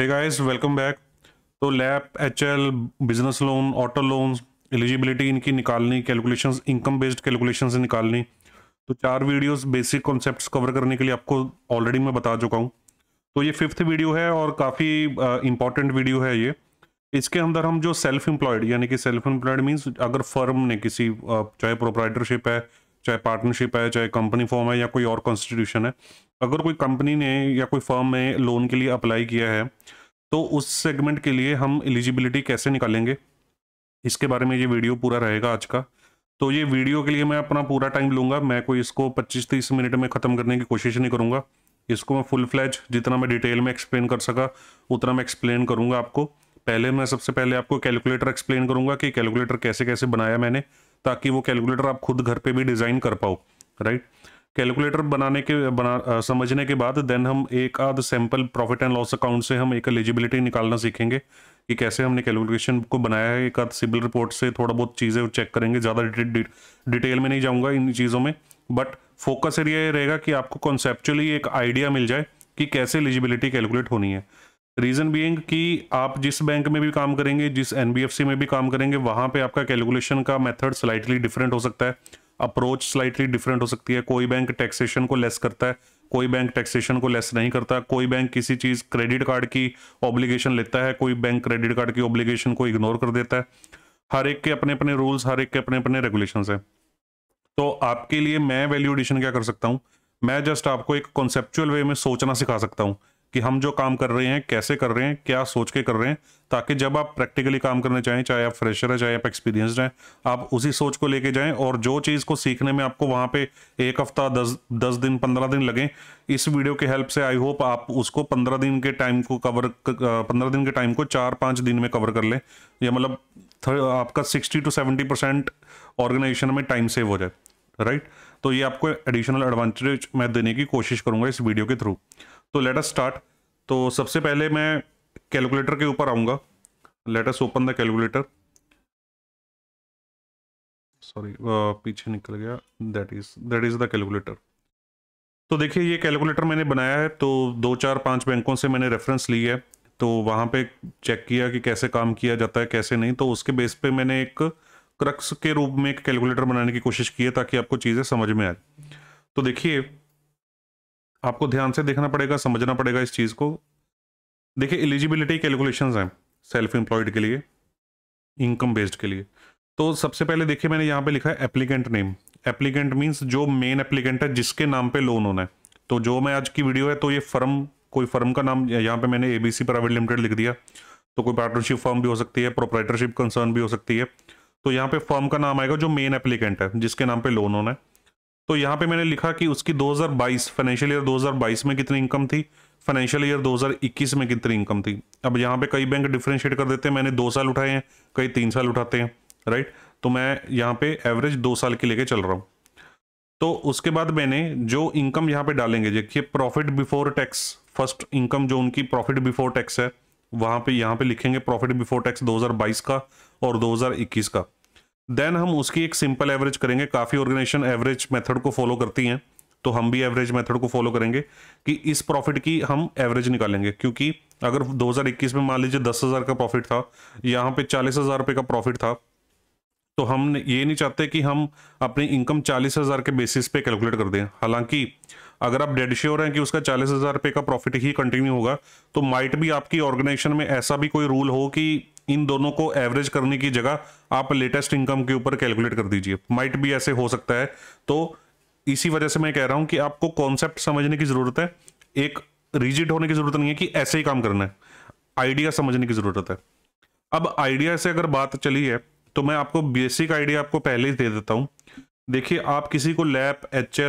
Hey guys, welcome back तो LAP H L business loan auto loan eligibility इनकी निकालनी calculations income based calculation से निकालनी तो चार वीडियोस बेसिक कॉन्सेप्ट्स कवर करने के लिए आपको ऑलरेडी मैं बता चुका हूँ तो ये फिफ्थ वीडियो है और काफ़ी इंपॉर्टेंट वीडियो है ये इसके अंदर हम जो सेल्फ एम्प्लॉयड यानी कि सेल्फ एम्प्लॉयड मीन्स अगर फर्म ने किसी uh, चाहे प्रोप्राइटरशिप है चाहे पार्टनरशिप है चाहे कंपनी फॉर्म है या कोई और कॉन्स्टिट्यूशन है अगर कोई कंपनी ने या कोई फर्म ने लोन के लिए अप्लाई किया है तो उस सेगमेंट के लिए हम एलिजिबिलिटी कैसे निकालेंगे इसके बारे में ये वीडियो पूरा रहेगा आज का तो ये वीडियो के लिए मैं अपना पूरा टाइम लूँगा मैं कोई इसको 25-30 मिनट में ख़त्म करने की कोशिश नहीं करूँगा इसको मैं फुल फ्लैज जितना मैं डिटेल में एक्सप्लेन कर सका उतना मैं एक्सप्लेन करूँगा आपको पहले मैं सबसे पहले आपको कैलकुलेटर एक्सप्लेन करूँगा कि कैलकुलेटर कैसे कैसे बनाया मैंने ताकि वो कैलकुलेटर आप खुद घर पे भी डिज़ाइन कर पाओ राइट कैलकुलेटर बनाने के बना आ, समझने के बाद देन हम एक आध sample profit and loss account से हम एक एलिजिबिलिटी निकालना सीखेंगे कि कैसे हमने कैलकुलेशन को बनाया है एक आध सिबिल रिपोर्ट से थोड़ा बहुत चीज़ें चेक करेंगे ज़्यादा डिटेल डि, डि, डि, में नहीं जाऊँगा इन चीज़ों में बट फोकस एरिया ये रहेगा कि आपको कॉन्सेप्चुअली एक आइडिया मिल जाए कि कैसे एलिजिबिलिटी कैलकुलेट होनी है रीज़न बीइंग कि आप जिस बैंक में भी काम करेंगे जिस एनबीएफसी में भी काम करेंगे वहाँ पे आपका कैलकुलेशन का मेथड स्लाइटली डिफरेंट हो सकता है अप्रोच स्लाइटली डिफरेंट हो सकती है कोई बैंक टैक्सेशन को लेस करता है कोई बैंक टैक्सेशन को लेस नहीं करता कोई बैंक किसी चीज़ क्रेडिट कार्ड की ऑब्लिगेशन लेता है कोई बैंक क्रेडिट कार्ड की ऑब्लिगेशन को इग्नोर कर देता है हर एक के अपने अपने रूल्स हर एक के अपने अपने रेगुलेशन है तो आपके लिए मैं वैल्यू एडिशन क्या कर सकता हूँ मैं जस्ट आपको एक कॉन्सेप्चुअल वे में सोचना सिखा सकता हूँ कि हम जो काम कर रहे हैं कैसे कर रहे हैं क्या सोच के कर रहे हैं ताकि जब आप प्रैक्टिकली काम करने चाहें चाहे आप फ्रेशर है चाहे आप एक्सपीरियंसड हैं आप उसी सोच को लेके जाएं और जो चीज़ को सीखने में आपको वहाँ पे एक हफ्ता दस दस दिन पंद्रह दिन लगे इस वीडियो के हेल्प से आई होप आप उसको पंद्रह दिन के टाइम को कवर पंद्रह दिन के टाइम को चार पाँच दिन में कवर कर लें या मतलब आपका sixty to seventy percent organisation में टाइम सेव हो जाए राइट तो ये आपको एडिशनल एडवांटेज मैं देने की कोशिश करूँगा इस वीडियो के थ्रू तो लेट अस स्टार्ट तो सबसे पहले मैं कैलकुलेटर के ऊपर आऊंगा let us open the calculator sorry पीछे निकल गया that is that is the calculator तो देखिए ये कैलकुलेटर मैंने बनाया है तो दो चार पांच बैंकों से मैंने रेफरेंस ली है तो वहां पे चेक किया कि कैसे काम किया जाता है कैसे नहीं तो उसके बेस पे मैंने एक क्रक्स के रूप में एक कैलकुलेटर बनाने की कोशिश की है ताकि आपको चीज़ें समझ में आए तो देखिए आपको ध्यान से देखना पड़ेगा समझना पड़ेगा इस चीज़ को देखिए एलिजिबिलिटी कैलकुलेशन हैं सेल्फ एम्प्लॉयड के लिए इनकम बेस्ड के लिए तो सबसे पहले देखिए मैंने यहाँ पे लिखा है एप्लीकेंट नेम एप्लीकेंट मीन्स जो मेन एप्लीकेंट है जिसके नाम पे लोन होना है तो जो मैं आज की वीडियो है तो ये फर्म कोई फर्म का नाम यहाँ पे मैंने एबीसी प्राइवेट लिमिटेड लिख दिया तो कोई पार्टनरशिप फर्म भी हो सकती है प्रोपराइटरशिप कंसर्न भी हो सकती है तो यहाँ पे फर्म का नाम आएगा जो मेन एप्लीकेंट है जिसके नाम पे लोन होना है तो यहाँ पे मैंने लिखा कि उसकी 2022 फाइनेंशियल ईयर 2022 में कितनी इनकम थी फाइनेंशियल ईयर 2021 में कितनी इनकम थी अब यहाँ पे कई बैंक डिफ्रेंशिएट कर देते हैं मैंने दो साल उठाए हैं कई तीन साल उठाते हैं राइट तो मैं यहाँ पे एवरेज दो साल की लेके चल रहा हूँ तो उसके बाद मैंने जो इनकम यहाँ पे डालेंगे देखिए profit before tax first income जो उनकी प्रॉफिट बिफोर टैक्स है वहाँ पे यहाँ पे लिखेंगे प्रॉफिट बिफोर टैक्स 2022 का और 2021 का देन हम उसकी एक सिंपल एवरेज करेंगे काफ़ी ऑर्गेनाइजेशन एवरेज मेथड को फॉलो करती हैं तो हम भी एवरेज मेथड को फॉलो करेंगे कि इस प्रॉफिट की हम एवरेज निकालेंगे क्योंकि अगर 2021 में मान लीजिए दस हज़ार का प्रॉफिट था यहाँ पे चालीस हज़ार रुपये का प्रॉफिट था तो हम ये नहीं चाहते कि हम अपनी इनकम चालीस हज़ार के बेसिस पे कैलकुलेट कर दें हालांकि अगर आप डेड श्योर हैं कि उसका चालीस हज़ार रुपये का प्रॉफिट ही कंटिन्यू होगा तो माइट भी आपकी ऑर्गेनाइजेशन में ऐसा भी कोई रूल हो कि इन दोनों को एवरेज करने की जगह आप लेटेस्ट इनकम के ऊपर कैलकुलेट कर दीजिए माइट भी ऐसे हो सकता है तो इसी वजह से मैं कह रहा हूं कि आपको कॉन्सेप्ट समझने की जरूरत है एक रिजिड होने की जरूरत नहीं है कि ऐसे ही काम करना है आइडिया समझने की जरूरत है अब आइडिया से अगर बात चली है तो मैं आपको बेसिक आइडिया आपको पहले ही दे देता हूँ देखिए आप किसी को LAP H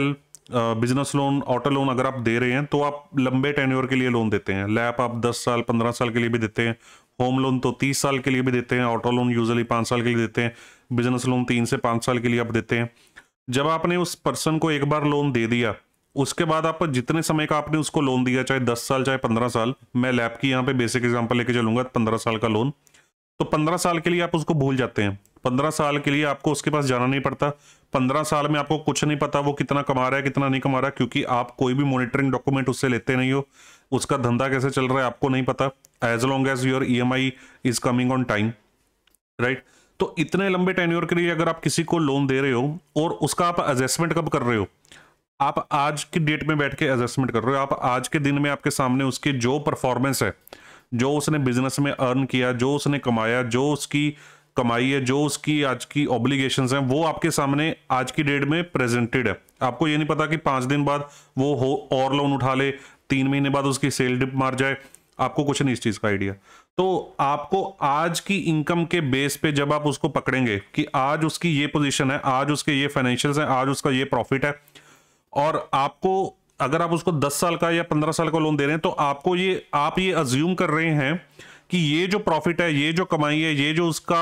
business loan auto loan अगर आप दे रहे हैं तो आप लंबे टेन्योर के लिए लोन देते हैं लैप आप 10 साल 15 साल के लिए भी देते हैं होम लोन तो तीस साल के लिए भी देते हैं ऑटो लोन यूजली पाँच साल के लिए देते हैं बिजनेस लोन तीन से पाँच साल के लिए आप देते हैं जब आपने उस पर्सन को एक बार लोन दे दिया उसके बाद आप जितने समय का आपने उसको लोन दिया चाहे दस साल चाहे पंद्रह साल मैं लैब की यहाँ पे बेसिक एग्जाम्पल लेके चलूंगा पंद्रह साल का लोन तो पंद्रह साल के लिए आप उसको भूल जाते हैं पंद्रह साल के लिए आपको उसके पास जाना नहीं पड़ता पंद्रह साल में आपको कुछ नहीं पता वो कितना कमा रहा है कितना नहीं कमा रहा है क्योंकि आप कोई भी मॉनिटरिंग डॉक्यूमेंट उससे लेते नहीं हो उसका धंधा कैसे चल रहा है आपको नहीं पता as long as your E M I is coming on time right तो इतने लंबे टेन्योर के लिए अगर आप किसी को लोन दे रहे हो और उसका आप एडजस्टमेंट कब कर रहे हो आप आज की डेट में बैठ के एडजस्टमेंट कर रहे हो आप आज के दिन में आपके सामने उसकी जो परफॉर्मेंस है जो उसने बिजनेस में अर्न किया जो उसने कमाया जो उसकी कमाई है जो उसकी आज की ऑब्लिगेशन हैं वो आपके सामने आज की डेट में प्रेजेंटेड है आपको ये नहीं पता कि पांच दिन बाद वो हो और लोन उठा ले तीन महीने बाद उसकी सेल डिप मार जाए आपको कुछ नहीं इस चीज़ का आइडिया तो आपको आज की इनकम के बेस पे जब आप उसको पकड़ेंगे कि आज उसकी ये पोजीशन है आज उसके ये फाइनेंशियल्स हैं आज उसका ये प्रॉफिट है और आपको अगर आप उसको 10 साल का या 15 साल का लोन दे रहे हैं तो आपको ये आप ये अज्यूम कर रहे हैं कि ये जो प्रॉफिट है ये जो कमाई है ये जो उसका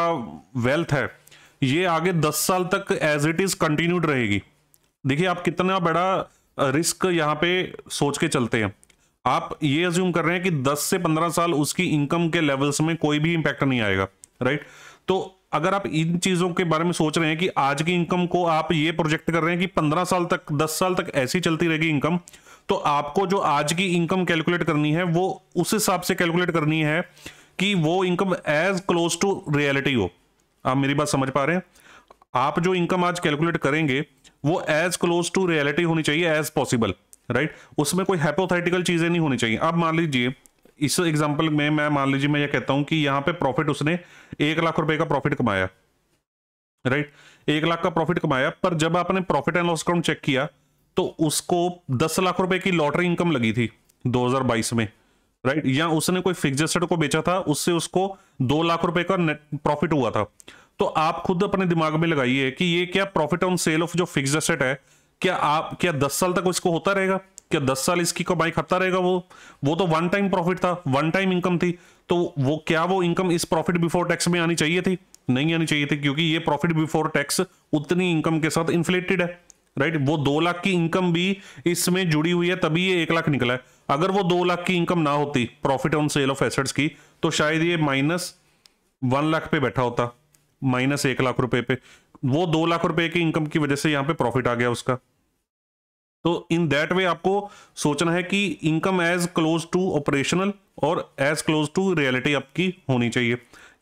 वेल्थ है ये आगे दस साल तक एज इट इज कंटिन्यूड रहेगी देखिए आप कितना बड़ा रिस्क यहाँ पे सोच के चलते हैं आप ये अज्यूम कर रहे हैं कि 10 से 15 साल उसकी इनकम के लेवल्स में कोई भी इंपैक्ट नहीं आएगा राइट तो अगर आप इन चीज़ों के बारे में सोच रहे हैं कि आज की इनकम को आप ये प्रोजेक्ट कर रहे हैं कि पंद्रह साल तक दस साल तक ऐसी चलती रहेगी इनकम तो आपको जो आज की इनकम कैलकुलेट करनी है वो उस हिसाब से कैलकुलेट करनी है कि वो income as close to reality हो आप मेरी बात समझ पा रहे हैं आप जो इनकम आज कैलकुलेट करेंगे वो एज क्लोज टू रियलिटी होनी चाहिए एज पॉसिबल राइट उसमें कोई हैपोथेटिकल चीजें नहीं होनी चाहिए आप मान लीजिए इस एग्जाम्पल में मैं मान लीजिए मैं ये कहता हूं कि यहां पे प्रॉफिट उसने एक लाख रुपए का प्रॉफिट कमाया राइट right? एक लाख का प्रॉफिट कमाया पर जब आपने profit and loss account check किया तो उसको दस लाख रुपए की लॉटरी इनकम लगी थी 2022 में राइट या उसने कोई फिक्स एसेट को बेचा था उससे उसको दो लाख रुपए का नेट प्रॉफिट हुआ था तो आप खुद अपने दिमाग में लगाइए कि ये क्या प्रॉफिट ऑन सेल ऑफ जो फिक्स एसेट है क्या आप क्या दस साल तक इसको होता रहेगा क्या दस साल इसकी कमाई खत्ता रहेगा वो वो तो वन टाइम प्रॉफिट था वन टाइम इनकम थी तो वो क्या वो इनकम इस प्रॉफिट बिफोर टैक्स में आनी चाहिए थी नहीं आनी चाहिए थी क्योंकि ये प्रॉफिट बिफोर टैक्स उतनी इनकम के साथ इन्फ्लेटेड है राइट वो दो लाख की इनकम भी इसमें जुड़ी हुई है तभी ये एक लाख निकला है अगर वो दो लाख की इनकम ना होती profit on sale of assets की तो शायद ये माइनस वन लाख पे बैठा होता माइनस एक लाख रुपए पे वो दो लाख रुपए की इनकम की वजह से यहाँ पे प्रॉफिट आ गया उसका तो इन दैट वे आपको सोचना है कि income as close to operational और एज क्लोज टू रियलिटी आपकी होनी चाहिए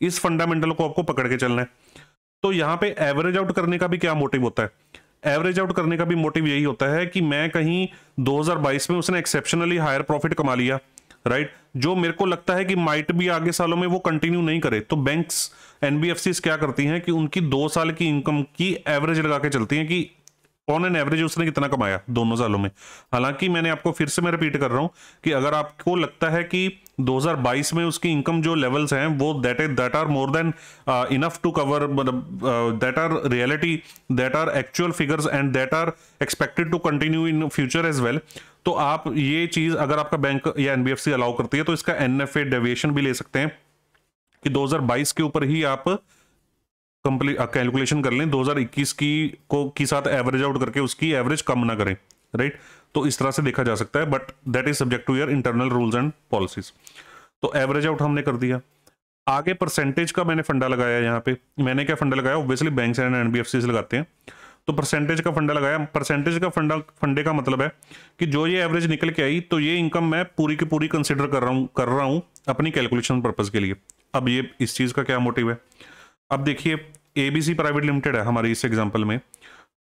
इस फंडामेंटल को आपको पकड़ के चलना है तो यहाँ पे एवरेज आउट करने का भी क्या मोटिव होता है एवरेज आउट करने का भी मोटिव यही होता है कि मैं कहीं 2022 में उसने एक्सेप्शनली हायर प्रॉफिट कमा लिया राइट right? जो मेरे को लगता है कि माइट भी आगे सालों में वो कंटिन्यू नहीं करे तो बैंक्स एनबीएफसी क्या करती हैं कि उनकी दो साल की इनकम की एवरेज लगा के चलती हैं कि ऑन एन एवरेज उसने कितना कमाया दोनों सालों में हालांकि मैंने आपको फिर से मैं रिपीट कर रहा हूं कि अगर आपको लगता है कि 2022 में उसकी इनकम जो लेवल्स हैं वो that is that are more than enough to cover मतलब that are reality that are actual figures and that are expected to continue in future as well तो आप ये चीज़ अगर आपका बैंक या एनबीएफसी अलाउ करती है तो इसका एन एफ डेविएशन भी ले सकते हैं कि 2022 के ऊपर ही आप कंप्लीट कैलकुलेशन कर लें 2021 की को के साथ एवरेज आउट करके उसकी एवरेज कम ना करें राइट तो इस तरह से देखा जा सकता है but that is subject to your internal rules and policies तो एवरेज आउट हमने कर दिया आगे परसेंटेज का मैंने फंडा लगाया यहाँ पे मैंने क्या फंडा लगाया ऑब्वियसली बैंक एंड एनबीएफसी लगाते हैं तो परसेंटेज का फंडा लगाया परसेंटेज का फंडा फंडे का मतलब है कि जो ये एवरेज निकल के आई तो ये इनकम मैं पूरी की पूरी कंसिडर कर रहा हूँ कर रहा हूँ अपनी कैलकुलेशन पर्पज के लिए अब ये इस चीज़ का क्या मोटिव है अब देखिए एबीसी प्राइवेट लिमिटेड है हमारी इस एग्जाम्पल में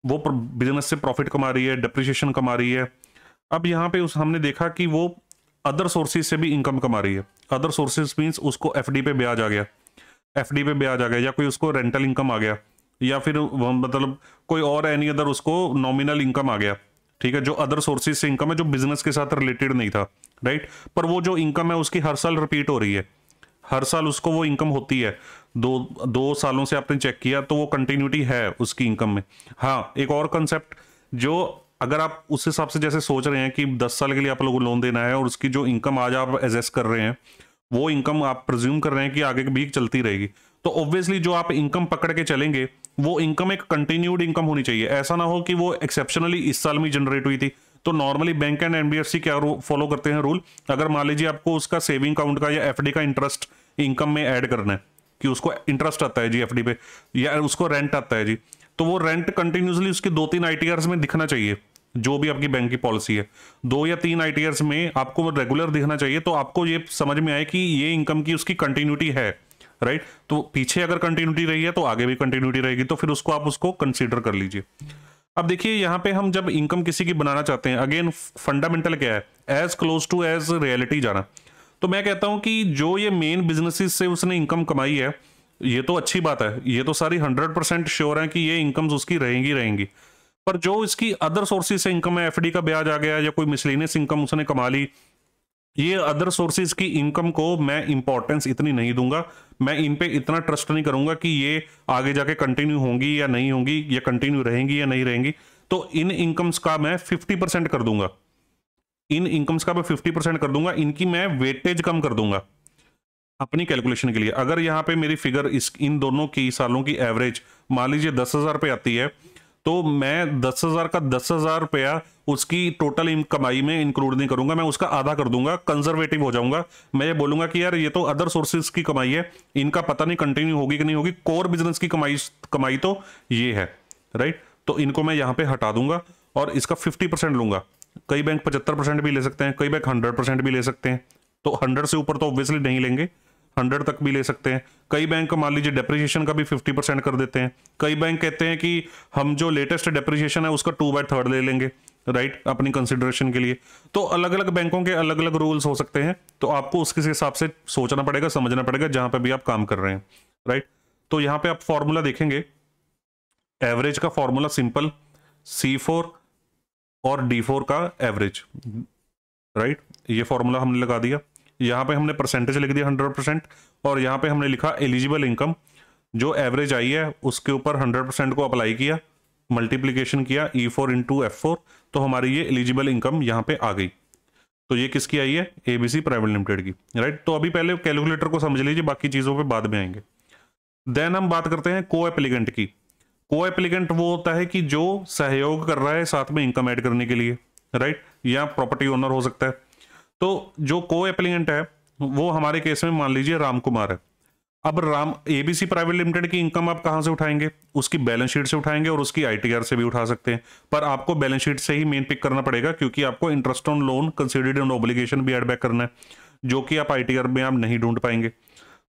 वो बिजनेस से प्रॉफिट कमा रही है डिप्रिशिएशन कमा रही है अब यहाँ पे उस हमने देखा कि वो अदर सोर्सेज से भी इनकम कमा रही है अदर सोर्सेज मीन्स उसको एफ पे ब्याज आ गया एफ पे ब्याज आ गया या कोई उसको रेंटल इनकम आ गया या फिर मतलब कोई और एनी अदर उसको नॉमिनल इनकम आ गया ठीक है जो अदर सोर्सेज से इनकम है जो बिजनेस के साथ रिलेटेड नहीं था राइट पर वो जो इनकम है उसकी हर साल रिपीट हो रही है हर साल उसको वो इनकम होती है दो दो सालों से आपने चेक किया तो वो कंटिन्यूटी है उसकी इनकम में हाँ एक और कंसेप्ट जो अगर आप उस हिसाब से जैसे सोच रहे हैं कि दस साल के लिए आप लोगों को लोन देना है और उसकी जो इनकम आज आप एजेस्ट कर रहे हैं वो इनकम आप प्रज्यूम कर रहे हैं कि आगे भी चलती रहेगी तो ऑब्वियसली जो आप इनकम पकड़ के चलेंगे वो इनकम एक कंटिन्यूड इनकम होनी चाहिए ऐसा ना हो कि वो एक्सेप्शनली इस साल में जनरेट हुई थी तो नॉर्मली बैंक एंड एनबीएफसी क्या फॉलो करते हैं रूल अगर मान लीजिए आपको उसका सेविंग अकाउंट का या एफडी का इंटरेस्ट इनकम में ऐड करना है कि उसको इंटरेस्ट आता है जी एफ पे या उसको रेंट आता है जी तो वो रेंट कंटिन्यूसली उसके दो तीन आई में दिखना चाहिए जो भी आपकी बैंक की पॉलिसी है दो या तीन आई में आपको रेगुलर दिखना चाहिए तो आपको ये समझ में आए कि ये इनकम की उसकी कंटिन्यूटी है राइट तो पीछे अगर कंटिन्यूटी रही है तो आगे भी कंटिन्यूटी रहेगी तो फिर उसको आप उसको कंसिडर कर लीजिए अब देखिए यहाँ पे हम जब इनकम किसी की बनाना चाहते हैं अगेन फंडामेंटल क्या है as close to as reality जाना तो मैं कहता हूं कि जो ये मेन बिजनेसिस से उसने इनकम कमाई है ये तो अच्छी बात है ये तो सारी हंड्रेड परसेंट श्योर है कि ये इनकम्स उसकी रहेंगी रहेंगी पर जो इसकी अदर सोर्सेज से इनकम है एफ का ब्याज आ गया या कोई मिसलिनियस इनकम उसने कमा ली ये अदर सोर्सेज की इनकम को मैं इंपॉर्टेंस इतनी नहीं दूंगा मैं इन पे इतना ट्रस्ट नहीं करूंगा कि ये आगे जाके कंटिन्यू होंगी या नहीं होंगी या कंटिन्यू रहेंगी या नहीं रहेंगी तो इन इनकम्स का मैं फिफ्टी परसेंट कर दूंगा इन इनकम्स का मैं फिफ्टी परसेंट कर दूंगा इनकी मैं वेटेज कम कर दूंगा अपनी कैलकुलेशन के लिए अगर यहाँ पे मेरी फिगर इस इन दोनों की सालों की एवरेज मान लीजिए दस हज़ार रुपये आती है तो मैं दस हज़ार का दस हज़ार रुपया उसकी टोटल कमाई में इंक्लूड नहीं करूंगा मैं उसका आधा कर दूंगा कंजर्वेटिव हो जाऊंगा मैं ये बोलूंगा कि यार ये तो अदर सोर्सेज की कमाई है इनका पता नहीं कंटिन्यू होगी कि नहीं होगी कोर बिजनेस की कमाई कमाई तो ये है राइट तो इनको मैं यहाँ पे हटा दूंगा और इसका फिफ्टी परसेंट लूंगा कई बैंक पचहत्तर परसेंट भी ले सकते हैं कई बैंक हंड्रेड परसेंट भी ले सकते हैं तो हंड्रेड से ऊपर तो ऑब्वियसली नहीं लेंगे हंड्रेड तक भी ले सकते हैं कई बैंक मान लीजिए डेप्रिसिएशन का भी फिफ्टी परसेंट कर देते हैं कई बैंक कहते हैं कि हम जो लेटेस्ट डेप्रिसिएशन है उसका टू बाय थर्ड ले लेंगे राइट right? अपनी कंसिडरेशन के लिए तो अलग अलग बैंकों के अलग अलग रूल्स हो सकते हैं तो आपको उसके हिसाब से सोचना पड़ेगा समझना पड़ेगा जहां पर भी आप काम कर रहे हैं राइट right? तो यहां पे आप फॉर्मूला देखेंगे एवरेज का फॉर्मूला सिंपल सी फोर और डी फोर का एवरेज राइट ये फॉर्मूला हमने लगा दिया यहाँ पे हमने परसेंटेज लिख दिया हंड्रेड परसेंट और यहाँ पे हमने लिखा एलिजिबल इनकम जो एवरेज आई है उसके ऊपर हंड्रेड परसेंट को अप्लाई किया मल्टीप्लीकेशन किया E four into F four तो हमारी ये एलिजिबल इनकम यहाँ पे आ गई तो ये किसकी आई है एबीसी प्राइवेट लिमिटेड की राइट तो अभी पहले कैलकुलेटर को समझ लीजिए बाकी चीज़ों पर बाद में आएंगे देन हम बात करते हैं को एप्लीकेंट की को एप्लीकेंट वो होता है कि जो सहयोग कर रहा है साथ में इनकम ऐड करने के लिए राइट या प्रॉपर्टी ओनर हो सकता है तो जो को एप्लीकेंट है वो हमारे केस में मान लीजिए राम कुमार है अब राम एबीसी प्राइवेट लिमिटेड की इनकम आप कहाँ से उठाएंगे उसकी बैलेंस शीट से उठाएंगे और उसकी आईटीआर से भी उठा सकते हैं पर आपको बैलेंस शीट से ही मेन पिक करना पड़ेगा क्योंकि आपको interest on loan considered on obligation भी एड बैक करना है जो कि आप आई में आप नहीं ढूंढ पाएंगे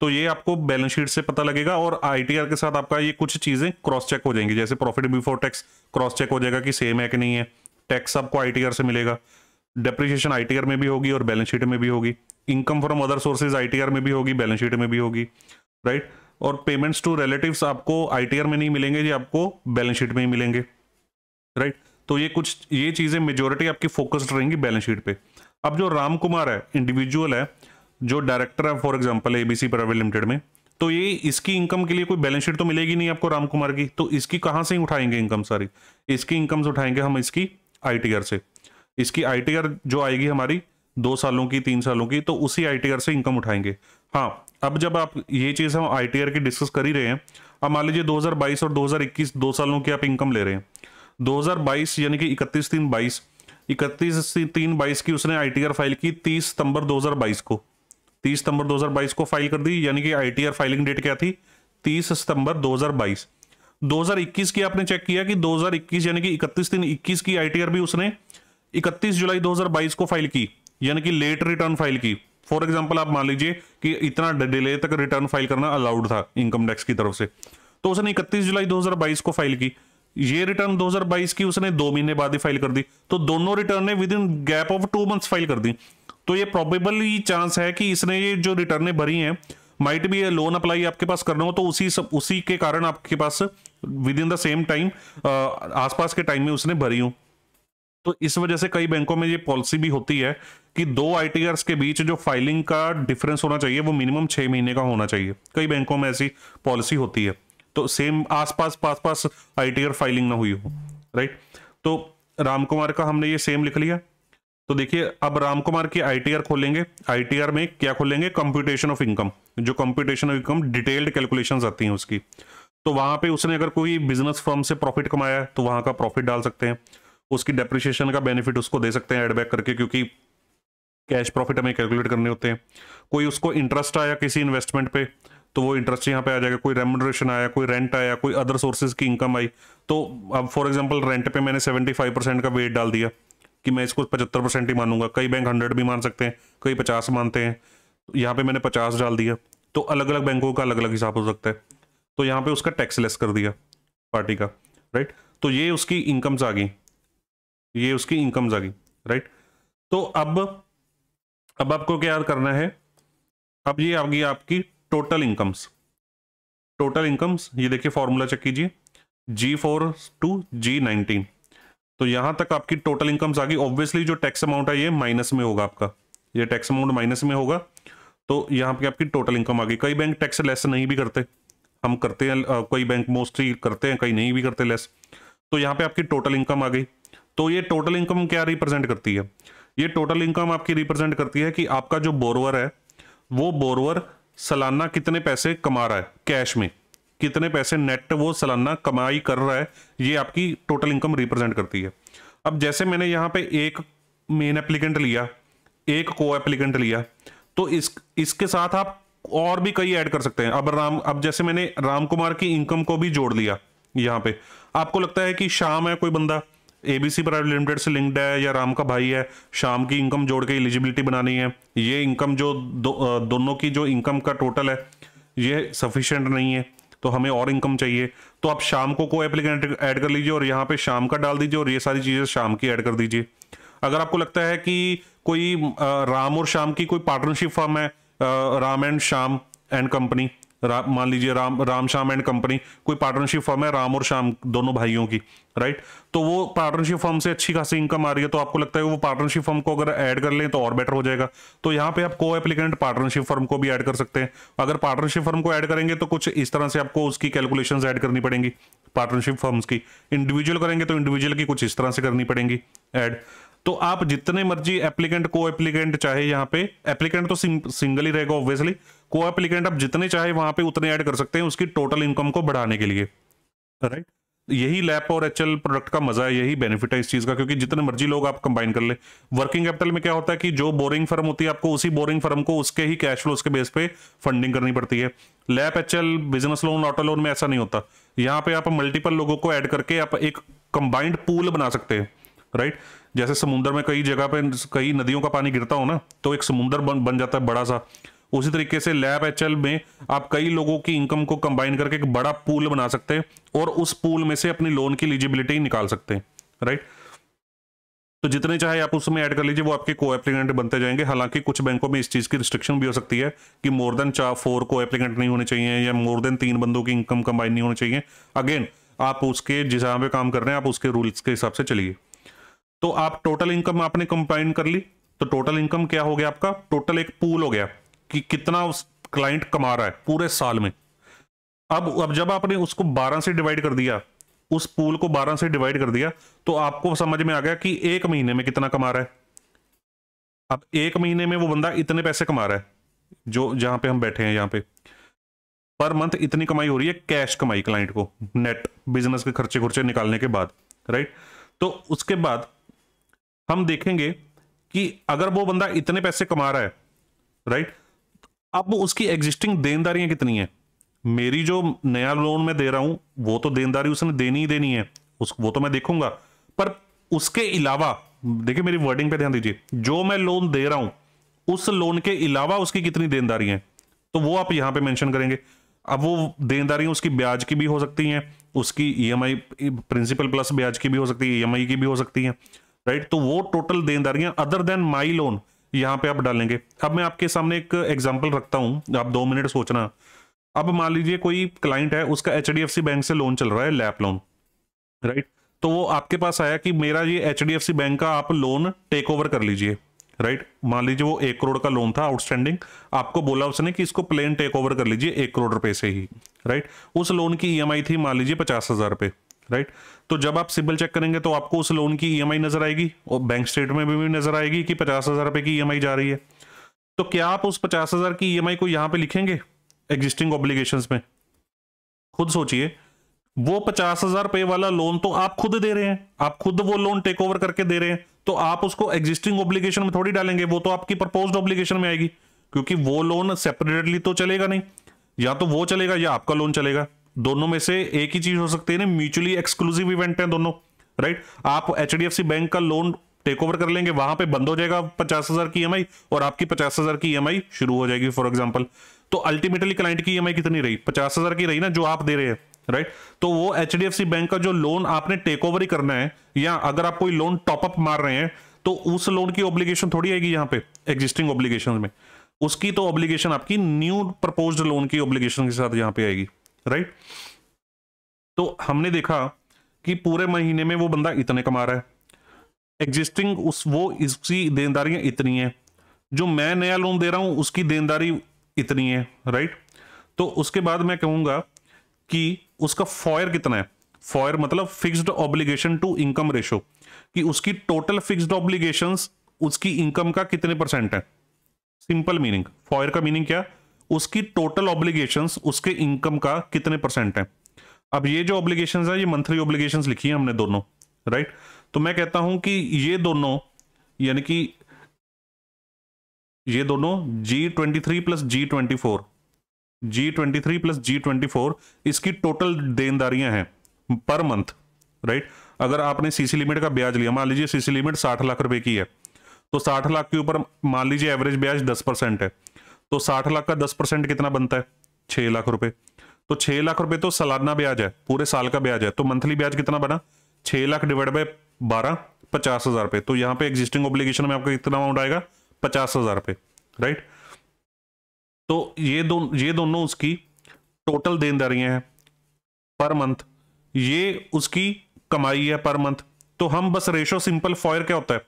तो ये आपको बैलेंस शीट से पता लगेगा और आईटीआर के साथ आपका ये कुछ चीजें क्रॉस चेक हो जाएंगी जैसे profit before tax cross check हो जाएगा कि सेम है कि नहीं है टैक्स आपको आईटीआर से मिलेगा डेप्रिसिएशन आईटीआर में भी होगी और बैलेंस शीट में भी होगी income from other sources ITR में भी होगी बैलेंस शीट में भी होगी राइट और पेमेंट्स टू रिलेटिव आपको आईटीआर में नहीं मिलेंगे ये आपको बैलेंस शीट में ही मिलेंगे राइट तो ये कुछ ये चीजें मेजोरिटी आपकी फोकस्ड रहेंगी बैलेंस शीट पे अब जो राम कुमार है इंडिविजुअल है जो डायरेक्टर है for example ABC private limited में तो ये इसकी इनकम के लिए कोई बैलेंस शीट तो मिलेगी नहीं आपको राम कुमार की तो इसकी कहां से उठाएंगे इनकम सारी इसकी इनकम उठाएंगे हम इसकी आई से इसकी आई जो आएगी हमारी दो सालों की तीन सालों की तो उसी आई से इनकम उठाएंगे हाँ अब जब आप ये चीज़ हम आई की डिस्कस कर ही रहे हैं अब मान लीजिए दो और दो दो सालों की आप इनकम ले रहे हैं 2022 यानी कि 31 तीन 22 इकतीस तीन बाईस की उसने आई फाइल की 30 सितंबर 2022 को 30 सितंबर 2022 को फाइल कर दी यानी कि आईटीआर फाइलिंग डेट क्या थी 30 सितंबर 2022 2021 की आपने चेक किया कि 2021 यानी कि 31 दिन 21 की आईटीआर भी उसने 31 जुलाई 2022 को फाइल की यानी कि लेट रिटर्न फाइल की फॉर एग्जांपल आप मान लीजिए कि इतना डिले तक रिटर्न फाइल करना अलाउड था इनकम टैक्स की तरफ से तो उसने इकतीस जुलाई दो को फाइल की ये रिटर्न 2022 की उसने दो महीने बाद ही फाइल कर दी तो दोनों रिटर्न ने within gap of two months file कर दी तो ये प्रॉबेबली चांस है कि इसने ये जो रिटर्ने भरी हैं माइट भी लोन अप्लाई आपके पास करना हो तो उसी सब उसी के कारण आपके पास within the same time आसपास के टाइम में उसने भरी हूं तो इस वजह से कई बैंकों में ये पॉलिसी भी होती है कि दो आई के बीच जो फाइलिंग का डिफरेंस होना चाहिए वो मिनिमम छः महीने का होना चाहिए कई बैंकों में ऐसी पॉलिसी होती है तो सेम आसपास पास पास आई फाइलिंग ना हुई हो राइट तो राम कुमार का हमने ये सेम लिख लिया तो देखिए अब राम कुमार की आईटीआर खोलेंगे आईटीआर में क्या खोलेंगे कंप्यूटेशन ऑफ इनकम जो computation of income detailed calculation आती हैं उसकी तो वहां पे उसने अगर कोई बिजनेस फर्म से प्रॉफिट कमाया है तो वहां का प्रॉफिट डाल सकते हैं उसकी डेप्रिशिएशन का बेनिफिट उसको दे सकते हैं एडबैक करके क्योंकि कैश प्रॉफिट हमें कैलकुलेट करने होते हैं कोई उसको इंटरेस्ट आया किसी इन्वेस्टमेंट पे तो वो इंटरेस्ट यहाँ पे आ जाएगा कोई रेमोड्रेशन आया कोई रेंट आया कोई अदर सोर्सेज की इनकम आई तो अब फॉर एग्जाम्पल रेंट पे मैंने सेवेंटी फाइव परसेंट का वेट डाल दिया कि मैं इसको पचहत्तर परसेंट ही मानूंगा कई बैंक हंड्रेड भी मान सकते हैं कई पचास मानते हैं यहाँ पे मैंने पचास डाल दिया तो अलग अलग बैंकों का अलग अलग हिसाब हो सकता है तो यहाँ पे उसका टैक्स लेस कर दिया पार्टी का राइट तो ये उसकी इनकम्स आ गई ये उसकी इनकम्स आ गई राइट तो अब अब आपको क्या करना है अब ये आ गई आपकी टोटल इनकम्स टोटल इनकम्स ये देखिए फॉर्मूला चेक कीजिए G four to G nineteen तो यहां तक आपकी टोटल इनकम आ गई ऑब्वियसली जो टैक्स अमाउंट है ये माइनस में होगा आपका ये टैक्स अमाउंट माइनस में होगा तो यहाँ पे आपकी टोटल इनकम आ गई कई बैंक टैक्स लेस नहीं भी करते हम करते हैं कई बैंक मोस्टली करते हैं कई नहीं भी करते लेस तो यहाँ पे आपकी टोटल इनकम आ गई तो ये टोटल इनकम क्या रिप्रेजेंट करती है ये टोटल इनकम आपकी रिप्रेजेंट करती है कि आपका जो बोरवर है वो बोरवर सालाना कितने पैसे कमा रहा है कैश में कितने पैसे नेट वो सालाना कमाई कर रहा है ये आपकी टोटल इनकम रिप्रेजेंट करती है अब जैसे मैंने यहाँ पे एक मेन एप्लीकेंट लिया एक को एप्लीकेंट लिया तो इस इसके साथ आप और भी कई ऐड कर सकते हैं अब राम अब जैसे मैंने राम कुमार की इनकम को भी जोड़ लिया यहाँ पे आपको लगता है कि शाम है कोई बंदा A B C private limited से लिंक्ड है या राम का भाई है शाम की इनकम जोड़ के एलिजिबिलिटी बनानी है ये इनकम जो दो, दोनों की जो इनकम का टोटल है ये सफिशेंट नहीं है तो हमें और इनकम चाहिए तो आप शाम को को एप्लीकेंट ऐड कर लीजिए और यहाँ पे शाम का डाल दीजिए और ये सारी चीज़ें शाम की ऐड कर दीजिए अगर आपको लगता है कि कोई राम और शाम की कोई पार्टनरशिप फर्म है Ram and Sham and company मान लीजिए राम राम श्याम एंड कंपनी कोई पार्टनरशिप फर्म है राम और श्याम दोनों भाइयों की राइट तो वो पार्टनरशिप फर्म से अच्छी खासी इनकम आ रही है तो आपको लगता है वो पार्टनरशिप फर्म को अगर ऐड कर लें तो और बेटर हो जाएगा तो यहाँ पे आप को एप्लीकेंट पार्टनरशिप फर्म को भी ऐड कर सकते हैं अगर पार्टनरशिप फर्म को ऐड करेंगे तो कुछ इस तरह से आपको उसकी कैलकुलेशन ऐड करनी पड़ेंगी पार्टनरशिप फर्म्स की इंडिविजुअल करेंगे तो इंडिविजुअल की कुछ इस तरह से करनी पड़ेंगी ऐड तो आप जितने मर्जी एप्लीकेंट को एप्लीकेंट चाहे यहाँ पे एप्लीकेंट तो सिंगल ही रहेगा ऑब्वियसली को एप्लीकेंट आप जितने चाहे वहां पे उतने ऐड कर सकते हैं उसकी टोटल इनकम को बढ़ाने के लिए राइट यही लैप और एच प्रोडक्ट का मजा है यही बेनिफिट है इस चीज का क्योंकि जितने मर्जी लोग आप कंबाइन कर ले वर्किंग कैपिटल में क्या होता है कि जो बोरिंग फर्म होती है आपको उसी बोरिंग फर्म को उसके ही कैश फ्लो के बेस पे फंडिंग करनी पड़ती है LAP H business loan auto loan में ऐसा नहीं होता यहाँ पे आप मल्टीपल लोगों को ऐड करके आप एक कंबाइंड पूल बना सकते हैं राइट जैसे समुद्र में कई जगह पे कई नदियों का पानी गिरता हो ना तो एक समुद्र बन बन जाता है बड़ा सा उसी तरीके से लैब एच में आप कई लोगों की इनकम को कंबाइन करके एक बड़ा पूल बना सकते हैं और उस पूल में से अपनी लोन की एलिजिबिलिटी निकाल सकते हैं राइट तो जितने चाहे आप उसमें ऐड कर लीजिए वो आपके को एप्लीकेंट बनते जाएंगे हालांकि कुछ बैंकों में इस चीज़ की रिस्ट्रिक्शन भी हो सकती है कि मोर देन चार फोर को एप्लीकेंट नहीं होने चाहिए या मोर देन तीन बंदों की इनकम कंबाइन नहीं होनी चाहिए अगेन आप उसके जिस पे काम कर रहे हैं आप उसके रूल्स के हिसाब से चलिए तो आप टोटल इनकम आपने कंबाइन कर ली तो टोटल इनकम क्या हो गया आपका टोटल एक पूल हो गया कि कितना उस क्लाइंट कमा रहा है पूरे साल में अब अब जब आपने उसको 12 से डिवाइड कर दिया उस पूल को 12 से डिवाइड कर दिया तो आपको समझ में आ गया कि एक महीने में कितना कमा रहा है अब एक महीने में वो बंदा इतने पैसे कमा रहा है जो जहां पे हम बैठे हैं यहां पे पर मंथ इतनी कमाई हो रही है कैश कमाई क्लाइंट को नेट बिजनेस के खर्चे खुर्चे निकालने के बाद राइट तो उसके बाद हम देखेंगे कि अगर वो बंदा इतने पैसे कमा रहा है राइट अब उसकी एग्जिस्टिंग देनदारियां कितनी है मेरी जो नया लोन मैं दे रहा हूं वो तो देनदारी उसने देनी ही देनी है उस वो तो मैं देखूंगा पर उसके अलावा देखिए मेरी वर्डिंग पे ध्यान दीजिए जो मैं लोन दे रहा हूं उस लोन के अलावा उसकी कितनी देनदारी है तो वो आप यहां पे मेंशन करेंगे अब वो देनदारियां उसकी ब्याज की भी हो सकती हैं उसकी ईएमआई प्रिंसिपल प्लस ब्याज की भी हो सकती है ईएमआई e की भी हो सकती है राइट तो वो टोटल देनदारियां अदर देन माई लोन यहाँ पे आप डालेंगे अब मैं आपके सामने एक एग्जाम्पल रखता हूँ आप दो मिनट सोचना अब मान लीजिए कोई क्लाइंट है उसका एच बैंक से लोन चल रहा है लैप लोन राइट तो वो आपके पास आया कि मेरा ये एच बैंक का आप लोन टेक ओवर कर लीजिए राइट मान लीजिए वो एक करोड़ का लोन था आउटस्टैंडिंग आपको बोला उसने कि इसको प्लेन टेक ओवर कर लीजिए एक करोड़ रुपए से ही राइट उस लोन की ई e थी मान लीजिए पचास हजार रुपए राइट तो जब आप सिबिल चेक करेंगे तो आपको उस लोन की ईएमआई e नजर आएगी और बैंक स्टेटमेंट में भी नजर आएगी कि पचास हजार रुपए की ईएमआई e जा रही है तो क्या आप उस पचास हजार की ईएमआई e को यहां पे लिखेंगे एग्जिस्टिंग ऑब्लिगेशन में खुद सोचिए वो पचास हजार रुपए वाला लोन तो आप खुद दे रहे हैं आप खुद वो लोन टेक ओवर करके दे रहे हैं तो आप उसको एग्जिस्टिंग ऑब्लिगेशन में थोड़ी डालेंगे वो तो आपकी प्रपोज ऑब्लिगेशन में आएगी क्योंकि वो लोन सेपरेटली तो चलेगा नहीं या तो वो चलेगा या आपका लोन चलेगा दोनों में से एक ही चीज हो सकती है ना म्यूचुअली एक्सक्लूसिव इवेंट है दोनों राइट आप एच बैंक का लोन टेक ओवर कर लेंगे वहां पे बंद हो जाएगा पचास हजार की ई e और आपकी पचास हजार की ई e शुरू हो जाएगी फॉर एग्जाम्पल तो अल्टीमेटली क्लाइंट की ई e कितनी रही पचास हजार की रही ना जो आप दे रहे हैं राइट तो वो एच बैंक का जो लोन आपने टेक ओवर ही करना है या अगर आप कोई लोन टॉपअप मार रहे हैं तो उस लोन की ऑब्लिगेशन थोड़ी आएगी यहाँ पे एग्जिस्टिंग ऑब्लिगेशन में उसकी तो ऑब्लिगेशन आपकी न्यू प्रपोज लोन की ऑब्लिगेशन के साथ यहाँ पे आएगी राइट तो हमने देखा कि पूरे महीने में वो बंदा इतने कमा रहा है एग्जिस्टिंग उस वो इसकी देनदारियां इतनी है जो मैं नया लोन दे रहा हूं उसकी देनदारी इतनी है राइट तो उसके बाद मैं कहूंगा कि उसका फॉयर कितना है फॉयर मतलब fixed obligation to income ratio कि उसकी टोटल फिक्स्ड ऑब्लिगेशंस उसकी इनकम का कितने परसेंट है सिंपल मीनिंग फॉयर का मीनिंग क्या उसकी टोटल ऑब्लिगेशन उसके इनकम का कितने परसेंट है अब ये जो ऑब्लिगेशन है ये मंथली ऑब्लिगेशन लिखी है हमने दोनों राइट तो मैं कहता हूं कि ये दोनों यानी कि ये दोनों G twenty three plus G twenty four plus G इसकी टोटल देनदारियां हैं पर मंथ राइट अगर आपने सीसी लिमिट का ब्याज लिया मान लीजिए सीसी लिमिट 60 लाख रुपए की है तो 60 लाख के ऊपर मान लीजिए एवरेज ब्याज 10 परसेंट है तो साठ लाख का दस परसेंट कितना बनता है छह लाख रुपए तो छह लाख रुपए तो सालाना ब्याज है पूरे साल का ब्याज है तो मंथली ब्याज कितना बना छह लाख डिवाइड बाय बारह पचास हजार रुपए तो यहाँ पे एग्जिस्टिंग ऑब्लिगेशन में आपका कितना अमाउंट आएगा पचास हजार रुपए राइट तो ये दो ये दोनों उसकी टोटल देनदारियां हैं पर मंथ ये उसकी कमाई है पर मंथ तो हम बस रेशो सिंपल फॉयर क्या होता है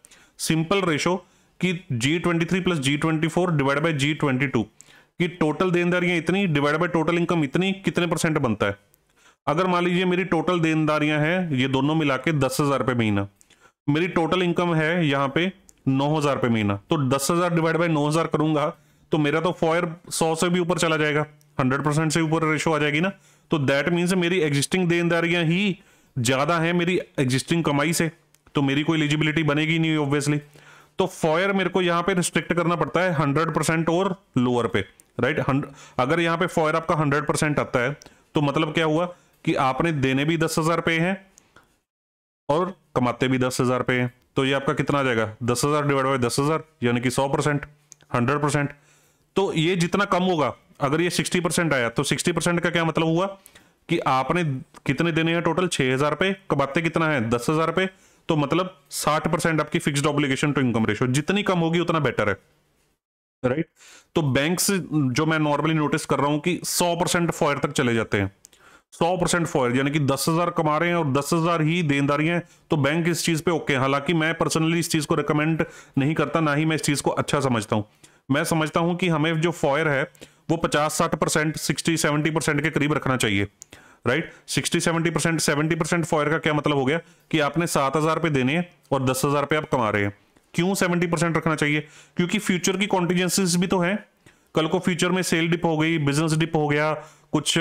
सिंपल रेशो कि G twenty three plus G twenty four divide by G twenty two कि टोटल देनदारियां इतनी डिवाइड बाई टोटल इनकम इतनी कितने परसेंट बनता है अगर मान लीजिए मेरी टोटल देनदारियां हैं ये दोनों मिला के दस हजार रुपये महीना मेरी टोटल इनकम है यहाँ पे नौ हजार रुपये महीना तो दस हजार डिवाइड बाई नौ हजार करूंगा तो मेरा तो फॉयर सौ से भी ऊपर चला जाएगा हंड्रेड परसेंट से ऊपर रेशो आ जाएगी ना तो दैट मीन्स मेरी एग्जिस्टिंग देनदारियां ही ज्यादा है मेरी एग्जिस्टिंग कमाई से तो मेरी कोई एलिजिबिलिटी बनेगी नहीं ऑब्वियसली तो फॉयर मेरे को यहां पे रिस्ट्रिक्ट करना पड़ता है हंड्रेड परसेंट और लोअर पे राइट right? अगर यहां पे फॉयर आपका हंड्रेड परसेंट आता है तो मतलब क्या हुआ कि आपने देने भी दस हजार पे हैं और कमाते भी दस हजार पे हैं तो ये आपका कितना आ जाएगा दस हजार डिवाइड बाई दस हजार यानी कि सौ परसेंट हंड्रेड परसेंट तो ये जितना कम होगा अगर ये सिक्सटी परसेंट आया तो सिक्सटी परसेंट का क्या मतलब हुआ कि आपने कितने देने हैं टोटल छह हजार पे कमाते कितना है दस हजार पे तो मतलब 60 परसेंट आपकी fixed obligation to income ratio जितनी कम होगी उतना बेटर है राइट तो बैंक जो मैं नॉर्मली नोटिस कर रहा हूं कि 100 परसेंट फॉयर तक चले जाते हैं 100 परसेंट फॉयर यानी कि 10,000 कमा रहे हैं और 10,000 ही देनदारी हैं तो बैंक इस चीज़ पे ओके हालांकि मैं पर्सनली इस चीज़ को रिकमेंड नहीं करता ना ही मैं इस चीज़ को अच्छा समझता हूं मैं समझता हूं कि हमें जो फॉयर है वो पचास साठ परसेंट सिक्सटी सेवेंटी परसेंट के करीब रखना चाहिए right sixty seventy percent seventy percent FOIR का क्या मतलब हो गया कि आपने सात हजार रुपए देने हैं और दस हजार रुपए आप कमा रहे हैं क्यों सेवेंटी परसेंट रखना चाहिए क्योंकि फ्यूचर की कॉन्टीजेंसीज भी तो है कल को फ्यूचर में सेल डिप हो गई बिजनेस डिप हो गया कुछ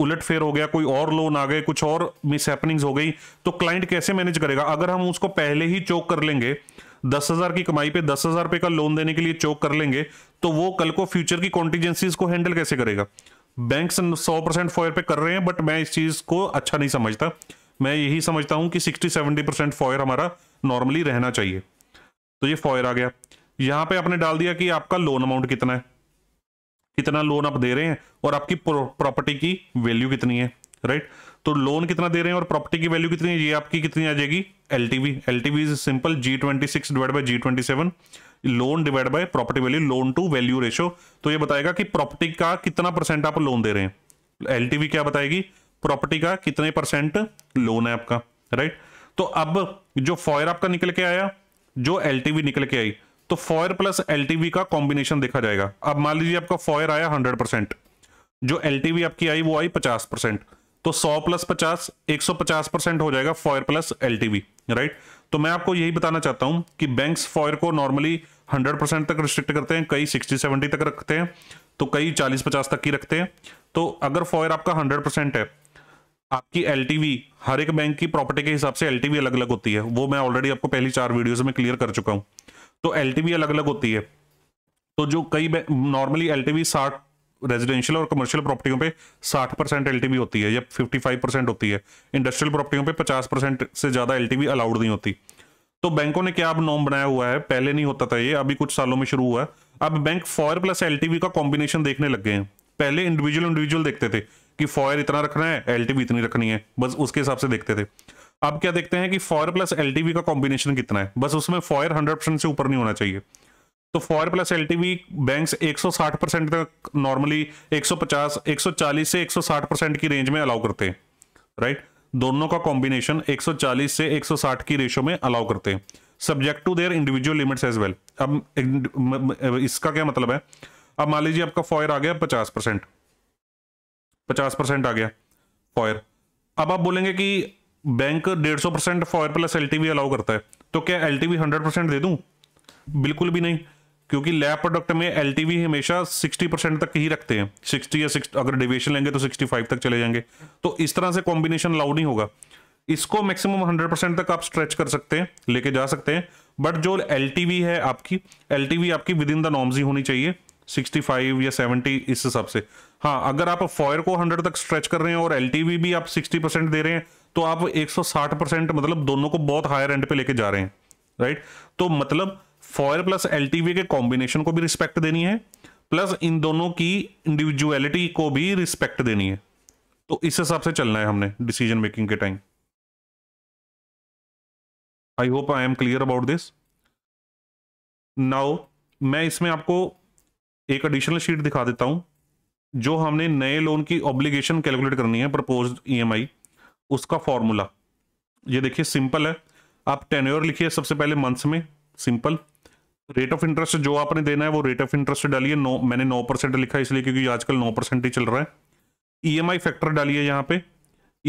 उलट फेर हो गया कोई और लोन आ गए कुछ और मिस हो गई तो क्लाइंट कैसे मैनेज करेगा अगर हम उसको पहले ही चोक कर लेंगे दस हजार की कमाई पे दस हजार रुपए का लोन देने के लिए चोक कर लेंगे तो वो कल को फ्यूचर की कॉन्टीजेंसीज को हैंडल कैसे करेगा बैंक सौ परसेंट फॉयर पे कर रहे हैं बट मैं इस चीज को अच्छा नहीं समझता मैं यही समझता हूं कि सिक्सटी सेवेंटी परसेंट फॉयर हमारा नॉर्मली रहना चाहिए तो ये फॉयर आ गया यहां पे आपने डाल दिया कि आपका लोन अमाउंट कितना है कितना लोन आप दे रहे हैं और आपकी प्रॉपर्टी की वैल्यू कितनी है राइट तो लोन कितना दे रहे हैं और प्रॉपर्टी की वैल्यू कितनी है ये आपकी कितनी आ जाएगी L T V L T V is simple G twenty six divide by G twenty seven loan divide by property value loan to value ratio तो ये बताएगा कि प्रॉपर्टी का कितना परसेंट आप लोन दे रहे हैं एलटीवी क्या बताएगी प्रॉपर्टी का कितने परसेंट लोन है आपका राइट तो अब जो फॉयर आपका निकल के आया जो एलटीवी निकल के आई तो फॉयर प्लस एलटीवी का कॉम्बिनेशन देखा जाएगा अब मान लीजिए आपका फॉयर आया हंड्रेड जो एलटीवी आपकी आई वो आई पचास तो 100 प्लस 50 150 परसेंट हो जाएगा फॉयर प्लस एलटीवी राइट तो मैं आपको यही बताना चाहता हूं कि बैंक्स फॉयर को नॉर्मली हंड्रेड परसेंट तक रिस्ट्रिक्ट करते हैं कई सिक्सटी सेवेंटी तक रखते हैं तो कई चालीस पचास तक की रखते हैं तो अगर फॉयर आपका हंड्रेड परसेंट है आपकी एल हर एक बैंक की प्रॉपर्टी के हिसाब से एल अलग अलग होती है वो मैं ऑलरेडी आपको पहली चार वीडियोज में क्लियर कर चुका हूँ तो एल अलग अलग होती है तो जो कई नॉर्मली एल टी साठ रेजिडेंशियल और कमर्शियल प्रॉपर्टियों पे 60 परसेंट एल होती है या 55 परसेंट होती है इंडस्ट्रियल प्रॉपर्टियों पे 50 परसेंट से ज़्यादा एल अलाउड नहीं होती तो बैंकों ने क्या अब नॉम बनाया हुआ है पहले नहीं होता था ये अभी कुछ सालों में शुरू हुआ है अब बैंक फॉयर प्लस एल का कॉम्बिनेशन देखने लग गए हैं पहले इंडिविजुअल इंडिविजुअल देखते थे कि फॉयर इतना रखना है एल इतनी रखनी है बस उसके हिसाब से देखते थे अब क्या देखते हैं कि फॉयर प्लस एल का कॉम्बिनेशन कितना है बस उसमें फॉयर हंड्रेड से ऊपर नहीं होना चाहिए तो FOIR plus L T bank एक तक नॉर्मली 150 140 से 160 परसेंट की रेंज में अलाउ करते हैं राइट right? दोनों का कॉम्बिनेशन 140 से 160 की रेशो में अलाउ करते हैं subject to their individual limits as well अब इसका क्या मतलब है अब मान लीजिए आपका फॉयर आ गया पचास परसेंट पचास परसेंट आ गया फॉयर अब आप बोलेंगे कि बैंक डेढ़ सौ percent FOIR plus L allow करता है तो क्या एल टी हंड्रेड परसेंट दे दू बिल्कुल भी नहीं क्योंकि लैब प्रोडक्ट में एल हमेशा 60 परसेंट तक ही रखते हैं 60 या 60 अगर डिविएशन लेंगे तो 65 तक चले जाएंगे तो इस तरह से कॉम्बिनेशन अलाउड नहीं होगा इसको मैक्सिमम 100 परसेंट तक आप स्ट्रेच कर सकते हैं लेके जा सकते हैं बट जो एल है आपकी एल आपकी विद इन द नॉर्म्स ही होनी चाहिए 65 या 70 इस हिसाब से हाँ अगर आप फॉयर को 100 तक स्ट्रेच कर रहे हैं और एल भी आप 60 परसेंट दे रहे हैं तो आप 160 परसेंट मतलब दोनों को बहुत हायर एंड पे लेके जा रहे हैं राइट तो मतलब फॉयर प्लस एल के कॉम्बिनेशन को भी रिस्पेक्ट देनी है प्लस इन दोनों की इंडिविजुअलिटी को भी रिस्पेक्ट देनी है तो इस हिसाब से चलना है हमने डिसीजन मेकिंग के time I hope I am clear about this now मैं इसमें आपको एक एडिशनल शीट दिखा देता हूं जो हमने नए लोन की ऑब्लिगेशन कैलकुलेट करनी है प्रपोज ईएमआई e उसका फॉर्मूला ये देखिए सिंपल है आप टेन्योर लिखिए सबसे पहले मंथ्स में सिंपल रेट ऑफ इंटरेस्ट जो आपने देना है वो रेट ऑफ इंटरेस्ट डालिए नो मैंने नौ परसेंट लिखा इसलिए क्योंकि आजकल नौ परसेंट ही चल रहा है ईएमआई e फैक्टर डालिए यहाँ पे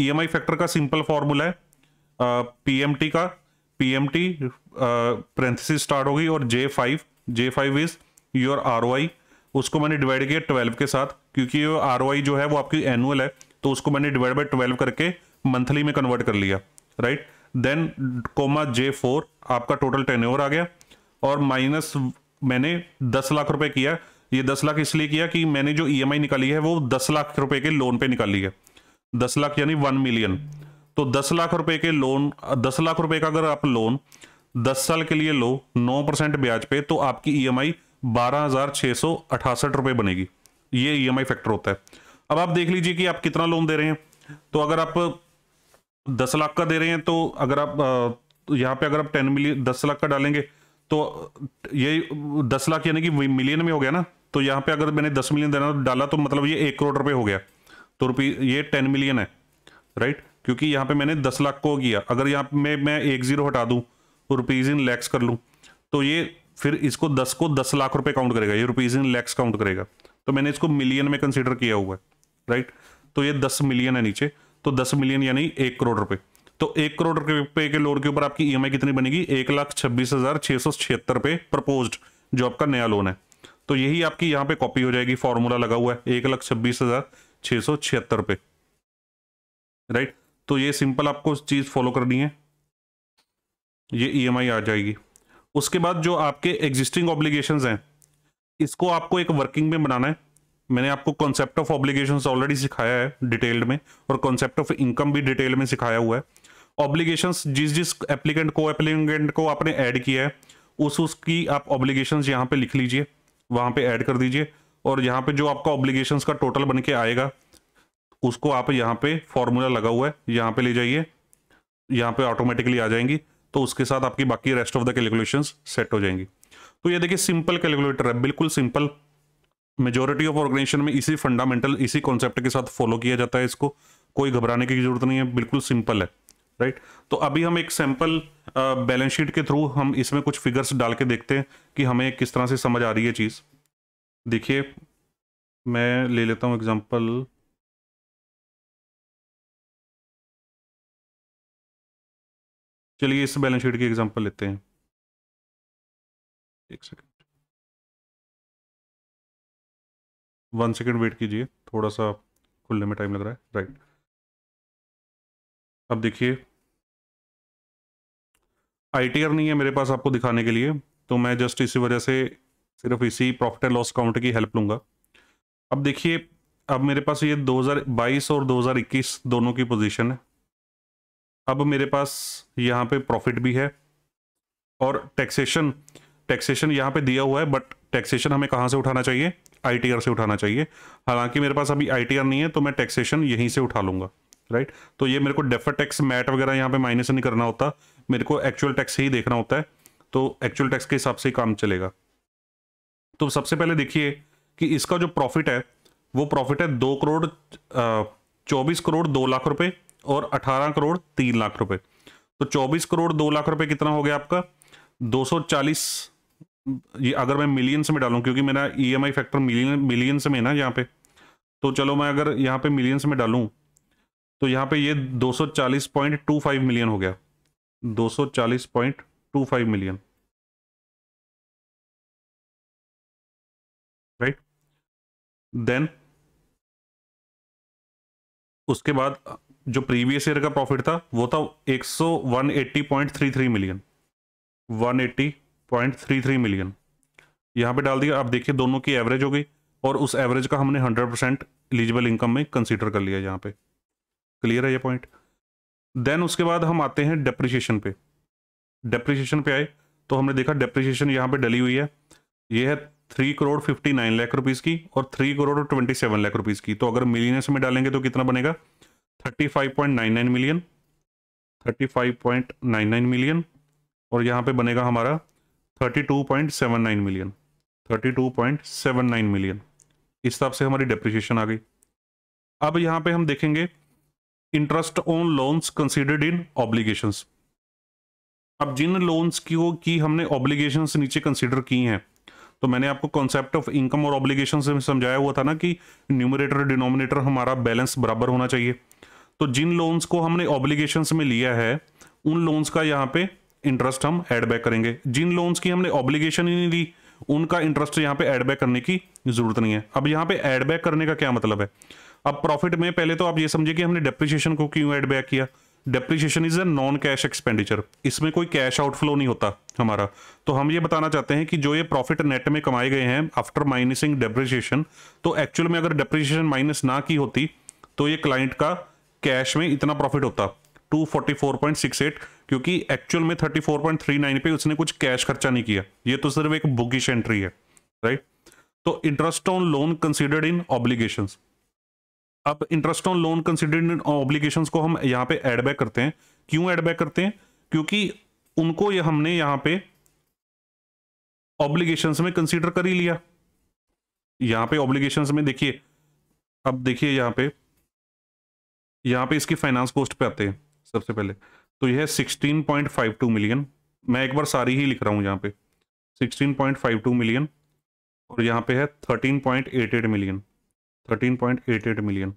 ईएमआई e फैक्टर का सिंपल फॉर्मूला है पीएमटी का पीएमटी पेरेंथेसिस स्टार्ट होगी और J five J five is your R उसको मैंने डिवाइड किया ट्वेल्व के साथ क्योंकि आर ओ जो है वो आपकी एनुअल है तो उसको मैंने डिवाइड बाई ट्वेल्व करके मंथली में कन्वर्ट कर लिया राइट देन कोमा जे आपका टोटल टेन आ गया और माइनस मैंने दस लाख रुपए किया ये दस लाख इसलिए किया कि मैंने जो ईएमआई e निकाली है वो दस लाख रुपए के लोन पे निकाली है दस लाख यानी वन मिलियन तो दस लाख रुपए के लोन दस लाख रुपए का अगर आप लोन दस साल के लिए लो नौ परसेंट ब्याज पे तो आपकी ई एम आई बारह हजार छः सौ अठासठ रुपए बनेगी ये ई एम आई फैक्टर होता है अब आप देख लीजिए कि आप कितना लोन दे रहे हैं तो अगर आप दस लाख का दे रहे हैं तो अगर आप यहाँ पे अगर आप टेन मिलियन दस लाख का डालेंगे तो ये दस लाख यानी कि मिलियन में हो गया ना तो यहाँ पे अगर मैंने दस मिलियन देना डाला तो मतलब ये एक करोड़ रुपए हो गया तो रुपी ये टेन मिलियन है राइट क्योंकि यहाँ पे मैंने दस लाख को किया अगर यहाँ पे मैं मैं एक जीरो हटा दूँ रुपीज़ इन लैक्स कर लूँ तो ये फिर इसको दस को दस लाख रुपए काउंट करेगा ये रुपीज़ इन लैक्स काउंट करेगा तो मैंने इसको मिलियन में कंसिडर किया हुआ है राइट तो ये दस मिलियन है नीचे तो दस मिलियन यानी एक करोड़ रुपये तो एक करोड़ रुपए के लोन के ऊपर आपकी आई e कितनी बनेगी एक लाख छब्बीस हजार छह सौ छिहत्तर पे प्रपोज जो आपका नया लोन है तो यही आपकी यहाँ पे कॉपी हो जाएगी फॉर्मूला लगा हुआ है एक लाख छब्बीस हजार छह सौ छिहत्तर पे राइट तो ये सिंपल आपको चीज फॉलो करनी है ये आई e आ जाएगी उसके बाद जो आपके एग्जिस्टिंग ऑब्लिगेशन है इसको आपको एक वर्किंग में बनाना है मैंने आपको कॉन्सेप्ट ऑफ ऑब्लिगेशंस ऑलरेडी सिखाया है डिटेल्ड में और कॉन्सेप्ट ऑफ इनकम भी डिटेल में सिखाया हुआ है ऑब्लिगेशन जिस जिस एप्लीकेंट को एप्लीकेंट को आपने ऐड किया है उस उसकी आप ऑब्लिगेशन यहाँ पे लिख लीजिए वहाँ पे ऐड कर दीजिए और यहाँ पे जो आपका ऑब्लिगेशन का टोटल बन के आएगा उसको आप यहाँ पे फॉर्मूला लगा हुआ है यहाँ पे ले जाइए यहाँ पे ऑटोमेटिकली आ जाएंगी तो उसके साथ आपकी बाकी rest of the calculation set हो जाएंगी तो ये देखिए सिंपल कैलकुलेटर है बिल्कुल सिंपल मेजोरिटी ऑफ ऑर्गेनाइजेशन में इसी फंडामेंटल इसी कॉन्सेप्ट के साथ फॉलो किया जाता है इसको कोई घबराने की जरूरत नहीं है बिल्कुल सिंपल है राइट right? तो अभी हम एक सैंपल बैलेंस शीट के थ्रू हम इसमें कुछ फिगर्स डाल के देखते हैं कि हमें किस तरह से समझ आ रही है चीज़ देखिए मैं ले लेता हूँ एग्जांपल चलिए इस बैलेंस शीट की एग्जांपल लेते हैं एक सेकंड वन सेकेंड वेट कीजिए थोड़ा सा खुलने में टाइम लग रहा है राइट अब देखिए आई नहीं है मेरे पास आपको दिखाने के लिए तो मैं जस्ट इसी वजह से सिर्फ इसी प्रॉफिट एंड लॉस अकाउंट की हेल्प लूँगा अब देखिए अब मेरे पास ये 2022 और 2021 दोनों की पोजीशन है अब मेरे पास यहाँ पे प्रॉफिट भी है और टैक्सेशन टैक्सेशन यहाँ पे दिया हुआ है बट टैक्सेशन हमें कहाँ से उठाना चाहिए आई से उठाना चाहिए हालांकि मेरे पास अभी आई नहीं है तो मैं टैक्सेशन यहीं से उठा लूँगा राइट तो ये मेरे को डेफर टैक्स मैट वगैरह यहाँ पे माइनस नहीं करना होता मेरे को एक्चुअल टैक्स ही देखना होता है तो एक्चुअल टैक्स के हिसाब से ही काम चलेगा तो सबसे पहले देखिए कि इसका जो प्रॉफिट है वो प्रॉफिट है दो करोड़ चौबीस करोड़ दो लाख रुपए और अठारह करोड़ तीन लाख रुपए तो चौबीस करोड़ दो लाख रुपए कितना हो गया आपका दो सौ चालीस ये अगर मैं मिलियंस में डालूं क्योंकि मेरा ईएमआई फैक्टर मिलियन मिलियंस में ना यहाँ पे तो चलो मैं अगर यहाँ पे मिलियंस में डालूं तो यहाँ पे ये फाइव मिलियन हो गया 240.25 मिलियन राइट देन उसके बाद जो प्रीवियस ईयर का प्रॉफिट था वो था 10180.33 मिलियन 180.33 मिलियन यहां पे डाल दिया आप देखिए दोनों की एवरेज हो गई और उस एवरेज का हमने 100 परसेंट एलिजिबल इनकम में कंसीडर कर लिया यहां पे क्लियर है ये पॉइंट देन उसके बाद हम आते हैं डेप्रिशिएशन पे डेप्रिशिएशन पे आए तो हमने देखा डेप्रिशिएशन यहाँ पे डली हुई है ये है three crore fifty nine lakh rupees की और three crore twenty seven lakh rupees की तो अगर मिलियनस में डालेंगे तो कितना बनेगा thirty five point nine nine million thirty five point nine nine million और यहाँ पे बनेगा हमारा thirty two point seven nine million thirty two point seven nine million इस हिसाब से हमारी डेप्रिशिएशन आ गई अब यहाँ पे हम देखेंगे interest on loans considered in obligation अब जिन लोन्स की हो कि हमने ऑब्लिगेशन नीचे कंसिडर की हैं तो मैंने आपको कॉन्सेप्ट ऑफ इनकम और ऑब्लिगेशन से समझाया हुआ था ना कि न्यूमरेटर डिनोमिनेटर हमारा बैलेंस बराबर होना चाहिए तो जिन लोन्स को हमने ऑब्लिगेशन में लिया है उन लोन्स का यहाँ पे इंटरेस्ट हम एड बैक करेंगे जिन लोन्स की हमने ऑब्लिगेशन ही नहीं ली उनका इंटरेस्ट यहाँ पे एड बैक करने की जरूरत नहीं है अब यहाँ पे एड बैक करने का क्या मतलब है अब प्रॉफिट में पहले तो आप ये समझिए कि हमने डेप्रिशिएशन को क्यों एड बैक किया depreciation is a non cash expenditure इसमें कोई कैश आउटफ्लो नहीं होता हमारा तो हम ये बताना चाहते हैं कि जो ये प्रॉफिट नेट में कमाए गए हैं आफ्टर माइनसिंग डेप्रिशिएशन तो एक्चुअल में अगर डेप्रिशिएशन माइनस ना की होती तो ये क्लाइंट का कैश में इतना प्रॉफिट होता 244.68 क्योंकि एक्चुअल में 34.39 पे उसने कुछ कैश खर्चा नहीं किया ये तो सिर्फ एक बुकिश एंट्री है राइट तो interest on loan considered in obligations अब interest on loan considered obligation को हम यहाँ पे एड बैक करते हैं क्यों एड बैक करते हैं क्योंकि उनको यह हमने यहाँ पे ऑब्लिगेशन में कंसिडर कर ही लिया यहाँ पे ऑब्लिगेशन में देखिए अब देखिए यहाँ पे यहाँ पे इसकी फाइनेंस कॉस्ट पे आते हैं सबसे पहले तो यह sixteen point five two million मैं एक बार सारी ही लिख रहा हूँ यहाँ पे sixteen point five two million और यहाँ पे है thirteen point eight eight million thirteen point eight eight million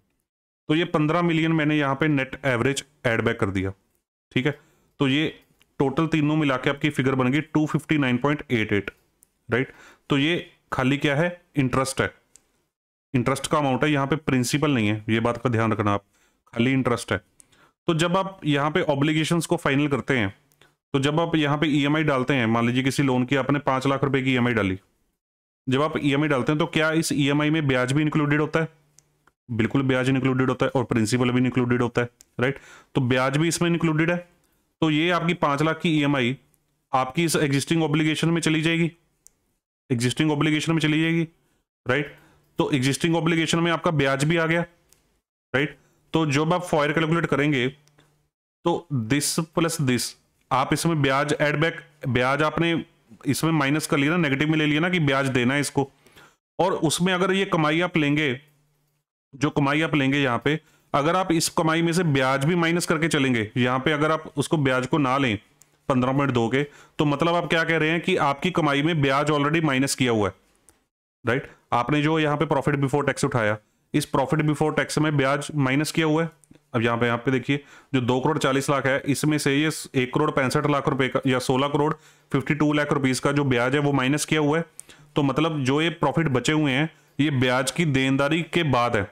तो ये पंद्रह मिलियन मैंने यहाँ पे नेट एवरेज एड बैक कर दिया ठीक है तो ये टोटल तीनों मिला के आपकी फिगर बन गई two fifty nine point eight eight right तो ये खाली क्या है इंटरेस्ट है इंटरेस्ट का अमाउंट है यहाँ पे प्रिंसिपल नहीं है ये बात का ध्यान रखना आप खाली इंटरेस्ट है तो जब आप यहाँ पे ऑब्लिगेशन को फाइनल करते हैं तो जब आप यहाँ पे ई e डालते हैं मान लीजिए किसी लोन की आपने पाँच लाख रुपए की ई e डाली जब आप ई e डालते हैं तो क्या इस ई e में ब्याज भी इंक्लूडेड होता है बिल्कुल ब्याज इंक्लूडेड होता है और प्रिंसिपल भी इंक्लूडेड होता है राइट तो ब्याज भी इसमें इंक्लूडेड है तो ये आपकी पांच लाख की ई e आपकी इस एग्जिस्टिंग ऑब्लिगेशन में चली जाएगी एग्जिस्टिंग ऑब्लिगेशन में चली जाएगी राइट तो एग्जिस्टिंग ऑब्लिगेशन में आपका ब्याज भी आ गया राइट तो जब आप फॉयर कैलकुलेट करेंगे तो दिस प्लस दिस आप इसमें ब्याज एड बैक ब्याज आपने इसमें माइनस कर लिया ना नेगेटिव में ले लिया ना कि ब्याज देना है इसको और उसमें अगर ये कमाई आप लेंगे जो कमाई आप लेंगे यहाँ पे अगर आप इस कमाई में से ब्याज भी माइनस करके चलेंगे यहाँ पे अगर आप उसको ब्याज को ना लें पंद्रह मिनट के तो मतलब आप क्या कह रहे हैं कि आपकी कमाई में ब्याज ऑलरेडी माइनस किया हुआ है राइट आपने जो यहाँ पे प्रॉफिट बिफोर टैक्स उठाया इस प्रॉफिट बिफोर टैक्स में ब्याज माइनस किया हुआ है अब यहाँ पे यहाँ पे देखिए जो दो करोड़ चालीस लाख है इसमें से ये एक करोड़ पैंसठ लाख रुपए का या सोलह crore fifty two lakh rupees का जो ब्याज है वो माइनस किया हुआ है तो मतलब जो ये प्रॉफिट बचे हुए हैं ये ब्याज की देनदारी के बाद है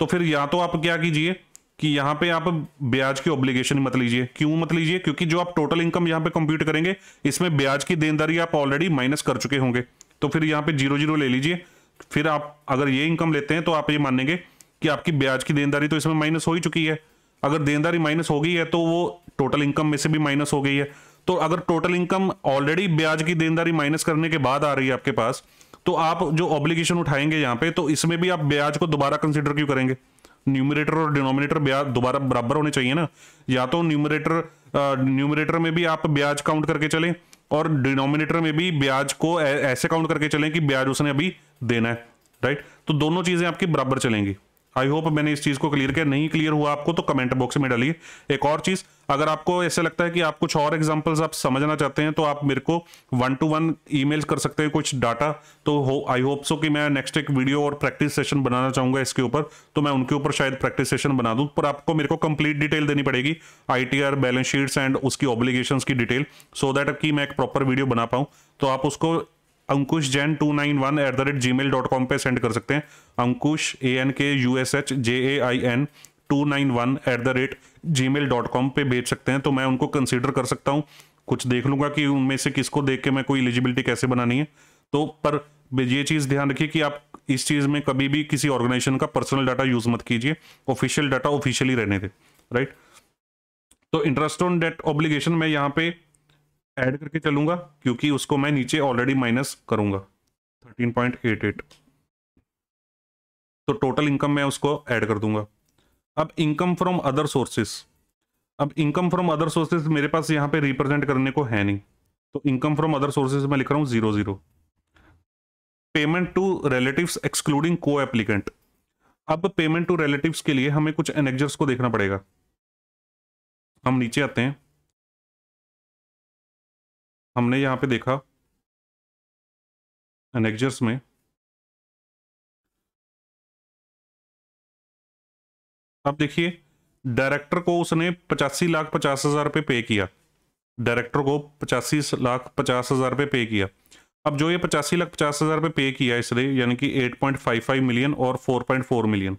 तो फिर या तो आप क्या कीजिए कि यहाँ पे आप ब्याज की ऑब्लिगेशन मत लीजिए क्यों मत लीजिए क्योंकि जो आप टोटल इनकम यहाँ पे कंप्यूट करेंगे इसमें ब्याज की देनदारी आप ऑलरेडी माइनस कर चुके होंगे तो फिर यहाँ पे जीरो जीरो ले लीजिए फिर आप अगर ये इनकम लेते हैं तो आप ये मानेंगे कि आपकी ब्याज की देनदारी तो इसमें माइनस हो ही चुकी है अगर देनदारी माइनस हो गई है तो वो टोटल इनकम में से भी माइनस हो गई है तो अगर टोटल इनकम ऑलरेडी ब्याज की देनदारी माइनस करने के बाद आ रही है आपके पास तो आप जो ऑब्लिगेशन उठाएंगे यहाँ पे तो इसमें भी आप ब्याज को दोबारा कंसिडर क्यों करेंगे न्यूमिरेटर और डिनोमिनेटर ब्याज दोबारा बराबर होने चाहिए ना या तो न्यूमिरेटर न्यूमिरेटर में भी आप ब्याज काउंट करके चलें और डिनोमिनेटर में भी ब्याज को ऐसे काउंट करके चलें कि ब्याज उसने अभी देना है राइट तो दोनों चीज़ें आपकी बराबर चलेंगी आई होप मैंने इस चीज़ को क्लियर किया नहीं क्लियर हुआ आपको तो कमेंट बॉक्स में डालिए एक और चीज़ अगर आपको ऐसा लगता है कि आप कुछ और एग्जांपल्स आप समझना चाहते हैं तो आप मेरे को वन टू वन ईमेल कर सकते हैं कुछ डाटा तो हो आई होप सो कि मैं नेक्स्ट एक वीडियो और प्रैक्टिस सेशन बनाना चाहूँगा इसके ऊपर तो मैं उनके ऊपर शायद प्रैक्टिस सेशन बना दूँ पर आपको मेरे को कंप्लीट डिटेल देनी पड़ेगी आई बैलेंस शीट्स एंड उसकी ऑब्लिगेशन की डिटेल सो दैट कि मैं एक प्रॉपर वीडियो बना पाऊँ तो आप उसको Ankush Jain two nine one at the rate Gmail dot com पर सेंड कर सकते हैं Ankush A N K U S H J A I N two nine one at the rate Gmail dot com पर भेज सकते हैं तो मैं उनको कंसिडर कर सकता हूँ कुछ देख लूँगा कि उनमें से किसको देख के मैं कोई एलिजिबिलिटी कैसे बनानी है तो पर ये चीज़ ध्यान रखिए कि आप इस चीज़ में कभी भी किसी ऑर्गेनाइजेशन का पर्सनल डाटा यूज़ मत कीजिए ऑफिशियल डाटा ऑफिशियली रहने दे राइट तो इंटरेस्ट ऑन डेट ऑब्लिगेशन मैं यहाँ पे ऐड करके चलूंगा क्योंकि उसको मैं नीचे ऑलरेडी माइनस करूंगा 13.88 तो टोटल इनकम मैं उसको ऐड कर दूंगा अब इनकम फ्रॉम अदर सोर्सेस अब इनकम फ्रॉम अदर सोर्सेज मेरे पास यहाँ पे रिप्रेजेंट करने को है नहीं तो इनकम फ्रॉम अदर सोर्सेज मैं लिख रहा हूँ zero zero payment to relative excluding co-applicant अब पेमेंट टू रिलेटिव के लिए हमें कुछ एनेक्जर्स को देखना पड़ेगा हम नीचे आते हैं हमने यहाँ पे देखा एनेक्जर्स में अब देखिए डायरेक्टर को उसने पचासी लाख पचास हजार रुपये पे किया डायरेक्टर को पचासी लाख पचास हजार रुपये पे किया अब जो ये पचासी लाख पचास हजार रुपये पे किया इसने यानी कि eight point five five million और four point four million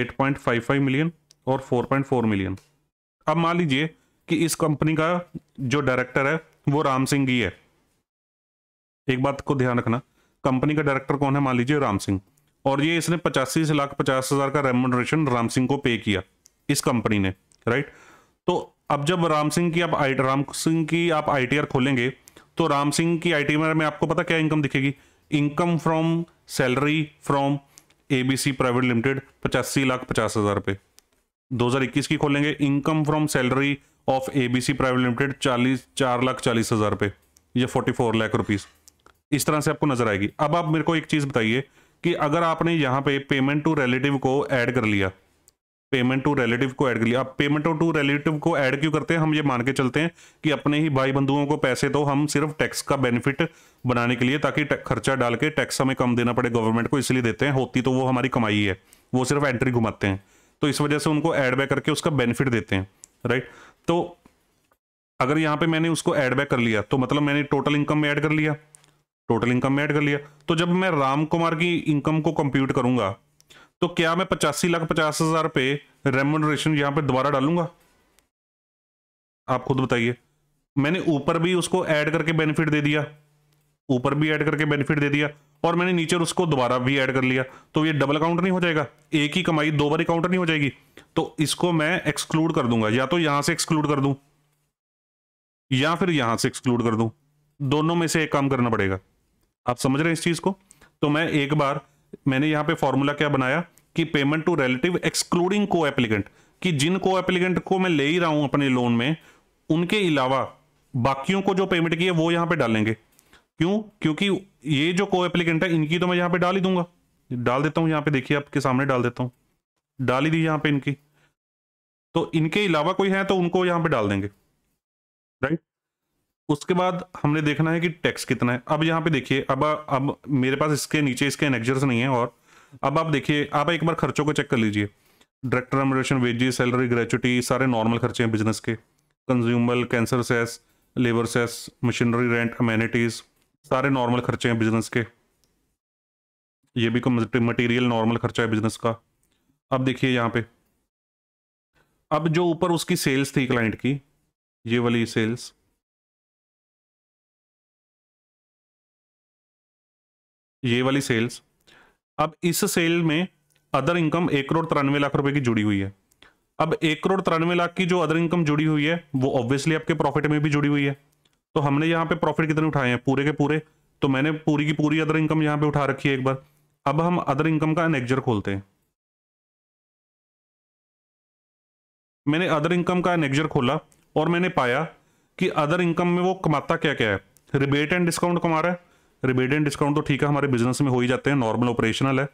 eight point five five million और फोर पॉइंट फोर मिलियन अब मान लीजिए कि इस कंपनी का जो डायरेक्टर है वो राम सिंह ही है एक बात को ध्यान रखना कंपनी का डायरेक्टर कौन है मान लीजिए राम सिंह और ये इसने पचासी लाख पचास हजार का रेमोनरेशन राम सिंह को पे किया इस कंपनी ने राइट तो अब जब राम सिंह की आप आई राम सिंह की आप आई खोलेंगे तो राम सिंह की आई में आपको पता क्या इनकम दिखेगी income from salary from ABC private limited पचासी लाख पचास हजार रुपये 2021 की खोलेंगे income from salary of C private limited चालीस चार लाख चालीस हज़ार रुपये या फोर्टी फोर लाख रुपीज़ इस तरह से आपको नज़र आएगी अब आप मेरे को एक चीज़ बताइए कि अगर आपने यहाँ पे पेमेंट टू रिलेटिव को ऐड कर लिया पेमेंट टू रिलेटिव को ऐड कर लिया आप पेमेंट टू रिलेटिव को ऐड क्यों करते हैं हम ये मान के चलते हैं कि अपने ही भाई बंधुओं को पैसे तो हम सिर्फ टैक्स का बेनिफिट बनाने के लिए ताकि खर्चा डाल के टैक्स हमें कम देना पड़े गवर्नमेंट को इसलिए देते हैं होती तो वो हमारी कमाई है वो सिर्फ एंट्री घुमाते हैं तो इस वजह से उनको ऐड बैक करके उसका बेनिफिट देते हैं राइट तो अगर यहाँ पे मैंने उसको ऐड बैक कर लिया तो मतलब मैंने टोटल इनकम में ऐड कर लिया टोटल इनकम में ऐड कर लिया तो जब मैं राम कुमार की इनकम को कंप्यूट करूंगा तो क्या मैं पचासी लाख पचास हजार रुपये रेमोनरेशन यहाँ पे दोबारा डालूंगा आप खुद बताइए मैंने ऊपर भी उसको ऐड करके बेनिफिट दे दिया ऊपर भी ऐड करके बेनिफिट दे दिया और मैंने नीचे उसको दोबारा भी ऐड कर लिया तो ये डबल काउंट नहीं हो जाएगा एक ही कमाई दो बार काउंटर नहीं हो जाएगी तो इसको मैं एक्सक्लूड कर दूंगा या तो यहां से एक्सक्लूड कर दूं या फिर यहां से एक्सक्लूड कर दूं दोनों में से एक काम करना पड़ेगा आप समझ रहे हैं इस चीज को तो मैं एक बार मैंने यहां पर फॉर्मूला क्या बनाया कि payment to relative excluding co-applicant कि जिन को एप्लीकेंट को मैं ले ही रहा हूं अपने लोन में उनके अलावा बाकियों को जो पेमेंट की वो यहां पे डालेंगे क्यों क्योंकि ये जो को एप्लीकेंट है इनकी तो मैं यहाँ पे डाल ही दूंगा डाल देता हूँ यहाँ पे देखिए आपके सामने डाल देता हूँ डाल ही दी यहाँ पे इनकी तो इनके अलावा कोई है तो उनको यहाँ पे डाल देंगे राइट उसके बाद हमने देखना है कि टैक्स कितना है अब यहाँ पे देखिए अब अब मेरे पास इसके नीचे इसके एनेक्जर्स नहीं है और अब आप देखिए आप एक बार खर्चों को चेक कर लीजिए director remuneration wages salary gratuity सारे नॉर्मल खर्चे हैं बिजनेस के consumer cancer cess labour cess machinery rent amenities सारे नॉर्मल खर्चे हैं बिजनेस के ये भी मटेरियल नॉर्मल खर्चा है बिजनेस का अब देखिए यहाँ पे अब जो ऊपर उसकी सेल्स थी क्लाइंट की ये वाली सेल्स ये वाली सेल्स अब इस सेल में अदर इनकम एक करोड़ तिरानवे लाख रुपए की जुड़ी हुई है अब एक करोड़ तिरानवे लाख की जो अदर इनकम जुड़ी हुई है वो ऑब्वियसली आपके प्रॉफिट में भी जुड़ी हुई है तो हमने यहाँ पे प्रॉफिट कितने उठाए हैं पूरे के पूरे तो मैंने पूरी की पूरी अदर इनकम यहाँ पे उठा रखी है एक बार अब हम अदर इनकम का एनेक्जर खोलते हैं मैंने अदर इनकम का एनेक्जर खोला और मैंने पाया कि अदर इनकम में वो कमाता क्या क्या है रिबेट एंड डिस्काउंट कमा रहा है रिबेट एंड डिस्काउंट तो ठीक है हमारे बिजनेस में हो ही जाते हैं नॉर्मल ऑपरेशनल है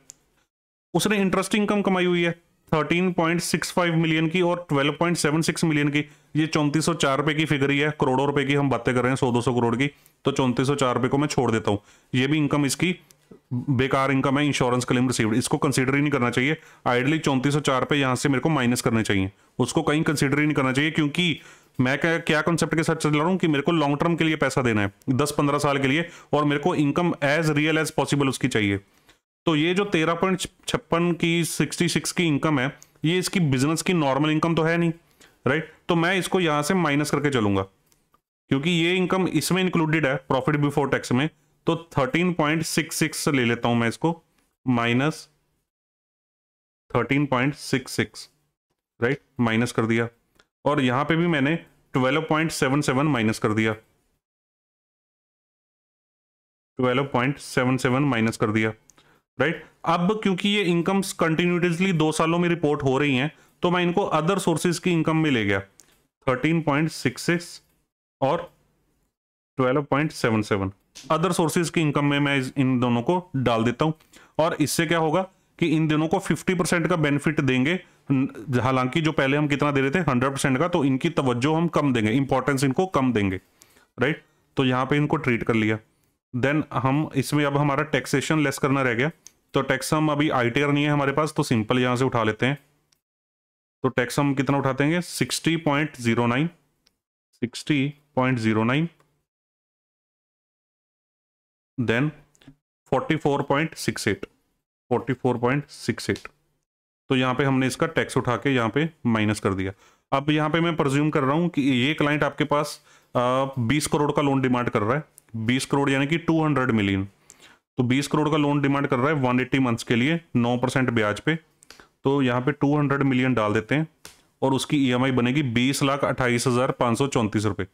उसने इंटरेस्ट इनकम कमाई हुई है 13.65 मिलियन की और 12.76 मिलियन की ये चौंतीस सौ चार रुपए की फिगर ही है करोड़ों रुपए की हम बातें कर रहे हैं सौ दो सौ करोड़ की तो चौंतीस सौ चार रुपए को मैं छोड़ देता हूँ ये भी इनकम इसकी बेकार इनकम है इंश्योरेंस क्लेम रिसीव्ड इसको कंसिडर ही नहीं करना चाहिए आइडली चौंतीस सौ चार पे यहाँ से मेरे को माइनस करने चाहिए उसको कहीं कंसिडर ही नहीं करना चाहिए क्योंकि मैं क्या क्या कॉन्सेप्ट के साथ चल रहा हूँ कि मेरे को लॉन्ग टर्म के लिए पैसा देना है दस पंद्रह साल के लिए और मेरे को income as real as possible उसकी चाहिए तो ये जो तेरह पॉइंट छप्पन की सिक्सटी सिक्स की इनकम है ये इसकी बिजनेस की नॉर्मल इनकम तो है नहीं राइट तो मैं इसको यहां से माइनस करके चलूंगा क्योंकि ये इनकम इसमें इंक्लूडेड है प्रॉफिट बिफोर टैक्स में तो थर्टीन पॉइंट सिक्स सिक्स ले लेता हूं मैं इसको minus thirteen point six six right minus कर दिया और यहां पे भी मैंने twelve point seven seven minus कर दिया twelve point seven seven minus कर दिया राइट अब क्योंकि ये इनकम्स कंटिन्यूटसली दो सालों में रिपोर्ट हो रही हैं तो मैं इनको अदर सोर्सेज की इनकम में ले गया 13.66 और 12.77 अदर सोर्सेज की इनकम में मैं इन दोनों को डाल देता हूं और इससे क्या होगा कि इन दोनों को 50% का बेनिफिट देंगे हालांकि जो पहले हम कितना दे रहे थे 100% का तो इनकी तवज्जो हम कम देंगे इंपॉर्टेंस इनको कम देंगे राइट तो यहां पे इनको ट्रीट कर लिया देन हम इसमें अब हमारा टैक्सेशन लेस करना रह गया तो टैक्स हम अभी आई नहीं है हमारे पास तो सिंपल यहाँ से उठा लेते हैं तो टैक्स हम कितना उठाते हैं sixty point zero nine sixty point zero nine then forty four point six eight forty four point six eight तो यहाँ पे हमने इसका टैक्स उठा के यहाँ पे माइनस कर दिया अब यहाँ पे मैं प्रज्यूम कर रहा हूँ कि ये क्लाइंट आपके पास बीस करोड़ का लोन डिमांड कर रहा है बीस करोड़ यानी कि टू हंड्रेड मिलियन तो बीस करोड़ का लोन डिमांड कर रहा है वन एट्टी मंथ्स के लिए नौ परसेंट ब्याज पे तो यहाँ पे टू हंड्रेड मिलियन डाल देते हैं और उसकी ईएमआई e बनेगी बीस लाख अट्ठाईस हज़ार पाँच सौ चौंतीस रुपये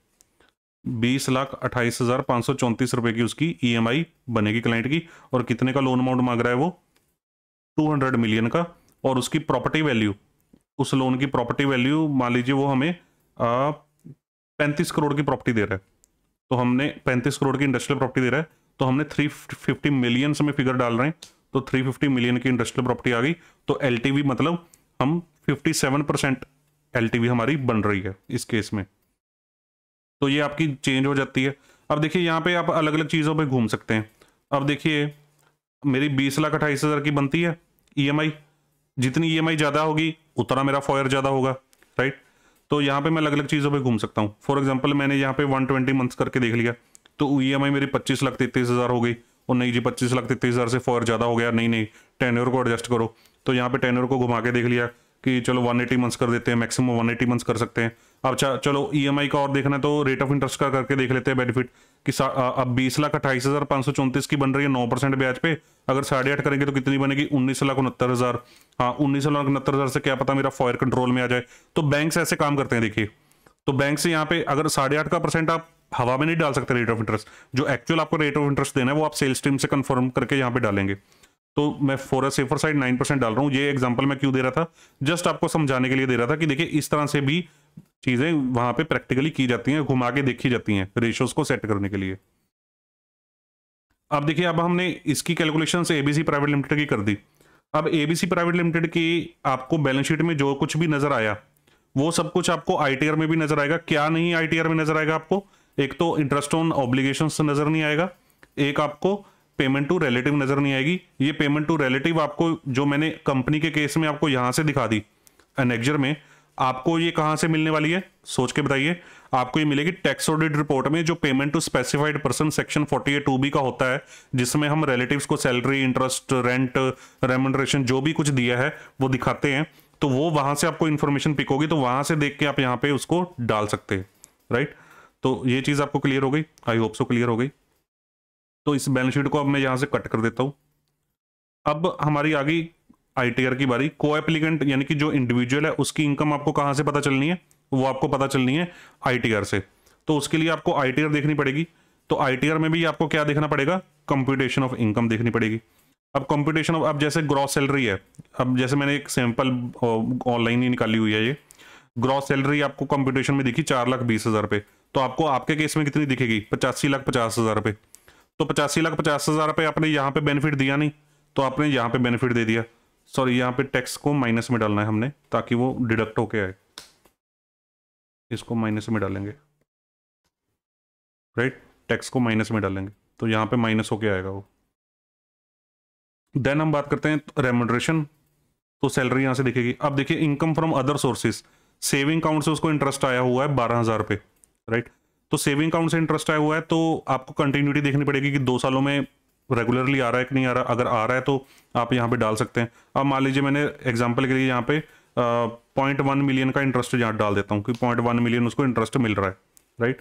बीस लाख अट्ठाईस हज़ार पाँच सौ चौंतीस रुपये की उसकी ईएमआई e बनेगी क्लाइंट की और कितने का लोन अमाउंट मांग रहा है वो टू हंड्रेड मिलियन का और उसकी प्रॉपर्टी वैल्यू उस लोन की प्रॉपर्टी वैल्यू मान लीजिए वो हमें पैंतीस करोड़ की प्रॉपर्टी दे रहा है तो हमने पैंतीस करोड़ की इंडस्ट्रियल प्रॉपर्टी दे रहा है तो हमने थ्री फिफ्टी मिलियन में फिगर डाल रहे हैं तो थ्री फिफ्टी मिलियन की इंडस्ट्रियल प्रॉपर्टी आ गई तो एल मतलब हम फिफ्टी सेवन परसेंट एल हमारी बन रही है इस केस में तो ये आपकी चेंज हो जाती है अब देखिए यहाँ पे आप अलग अलग चीज़ों पे घूम सकते हैं अब देखिए मेरी बीस लाख अट्ठाईस हज़ार की बनती है आई e जितनी आई e ज़्यादा होगी उतना मेरा फॉयर ज़्यादा होगा राइट तो यहाँ पे मैं अलग अलग चीज़ों पे घूम सकता हूँ फॉर एग्जांपल मैंने यहाँ पे 120 ट्वेंटी मंथ्स करके देख लिया तो ई एम आई मेरी पच्चीस लाख तेतीस हज़ार हो गई और नहीं जी पच्चीस लाख तेतीस हज़ार से फॉर ज़्यादा हो गया नहीं नहीं टेनर को एडजस्ट करो तो यहाँ पे टेनर को घुमा के देख लिया कि चलो वन एटी मंथ्स कर देते हैं मैक्सिमम वन एटी मंथ्स कर सकते हैं अब चलो ई e का और देखना है तो रेट ऑफ इंटरेस्ट का करके देख लेते हैं बेनिफिट कि अब बीस लाख अट्ठाईस हजार पाँच सौ चौंतीस की बन रही है नौ परसेंट ब्याज पे अगर साढ़े आठ करेंगे तो कितनी बनेगी उन्नीस लाख उनहत्तर हजार हाँ उन्नीस लाख उनहत्तर हजार से क्या पता मेरा फॉयर कंट्रोल में आ जाए तो बैंक से ऐसे काम करते हैं देखिए तो बैंक से यहाँ पे अगर साढ़े आठ का परसेंट आप हवा में नहीं डाल सकते रेट ऑफ इंटरेस्ट जो एक्चुअल आपको रेट ऑफ इंटरेस्ट देना है वो आप सेल्स टीम से कंफर्म करके यहाँ पे डालेंगे तो मैं for safer side nine percent डाल रहा हूँ ये एग्जाम्पल मैं क्यों दे रहा था जस्ट आपको समझाने के लिए दे रहा था कि देखिए इस तरह से भी चीज़ें वहां पे प्रैक्टिकली की जाती हैं घुमा के देखी जाती हैं रेशोज को सेट करने के लिए अब देखिए अब हमने इसकी calculation A B private limited की कर दी अब एबीसी प्राइवेट लिमिटेड की आपको बैलेंस शीट में जो कुछ भी नज़र आया वो सब कुछ आपको आई में भी नज़र आएगा क्या नहीं आई में नज़र आएगा आपको एक तो इंटरेस्ट ऑन ऑब्लिगेशन नज़र नहीं आएगा एक आपको पेमेंट टू रिलेटिव नज़र नहीं आएगी ये पेमेंट टू रिलेटिव आपको जो मैंने कंपनी के केस में आपको यहां से दिखा दी एनेक्जर में आपको ये कहां से मिलने वाली है सोच के बताइए आपको ये मिलेगी टैक्स ऑडिट रिपोर्ट में जो payment to specified person section forty eight B का होता है जिसमें हम रिलेटिव्स को सैलरी इंटरेस्ट रेंट रेमोनरेशन जो भी कुछ दिया है वो दिखाते हैं तो वो वहां से आपको इन्फॉर्मेशन पिक होगी तो वहां से देख के आप यहाँ पे उसको डाल सकते हैं राइट तो ये चीज़ आपको क्लियर हो गई आई होप सो क्लियर हो गई तो इस बैलेंस शीट को अब मैं यहाँ से कट कर देता हूँ अब हमारी आ गई आईटीआर की बारी को एप्लीकेंट यानी कि जो इंडिविजुअल है उसकी इनकम आपको कहाँ से पता चलनी है वो आपको पता चलनी है आईटीआर से तो उसके लिए आपको आईटीआर देखनी पड़ेगी तो आईटीआर में भी आपको क्या देखना पड़ेगा कंप्यूटेशन ऑफ इनकम देखनी पड़ेगी अब कंप्यूटेशन ऑफ अब जैसे ग्रॉस सैलरी है अब जैसे मैंने एक सैंपल ऑनलाइन ही निकाली हुई है ये ग्रॉस सैलरी आपको कंप्यूटेशन में दिखी चार लाख बीस हज़ार पे तो आपको आपके केस में कितनी दिखेगी पचासी लाख पचास हज़ार रुपये तो पचासी लाख पचास हज़ार रुपये आपने यहाँ पे बेनिफिट दिया नहीं तो आपने यहाँ पे बेनिफिट दे दिया सॉरी यहाँ पे टैक्स को माइनस में डालना है हमने ताकि वो डिडक्ट होके आए इसको माइनस में डालेंगे राइट टैक्स को माइनस में डालेंगे तो यहाँ पे माइनस होके आएगा वो देन हम बात करते हैं रेमोड्रेशन तो सैलरी यहाँ से दिखेगी अब देखिए income from other sources saving account से उसको इंटरेस्ट आया हुआ है बारह हज़ार राइट तो सेविंग अकाउंट से इंटरेस्ट आया हुआ है तो आपको कंटिन्यूटी देखनी पड़ेगी कि दो सालों में रेगुलरली आ रहा है कि नहीं आ रहा अगर आ रहा है तो आप यहाँ पे डाल सकते हैं अब मान लीजिए मैंने एग्जाम्पल के लिए यहाँ पे पॉइंट वन मिलियन का इंटरेस्ट यहाँ डाल देता हूँ कि पॉइंट वन मिलियन उसको इंटरेस्ट मिल रहा है राइट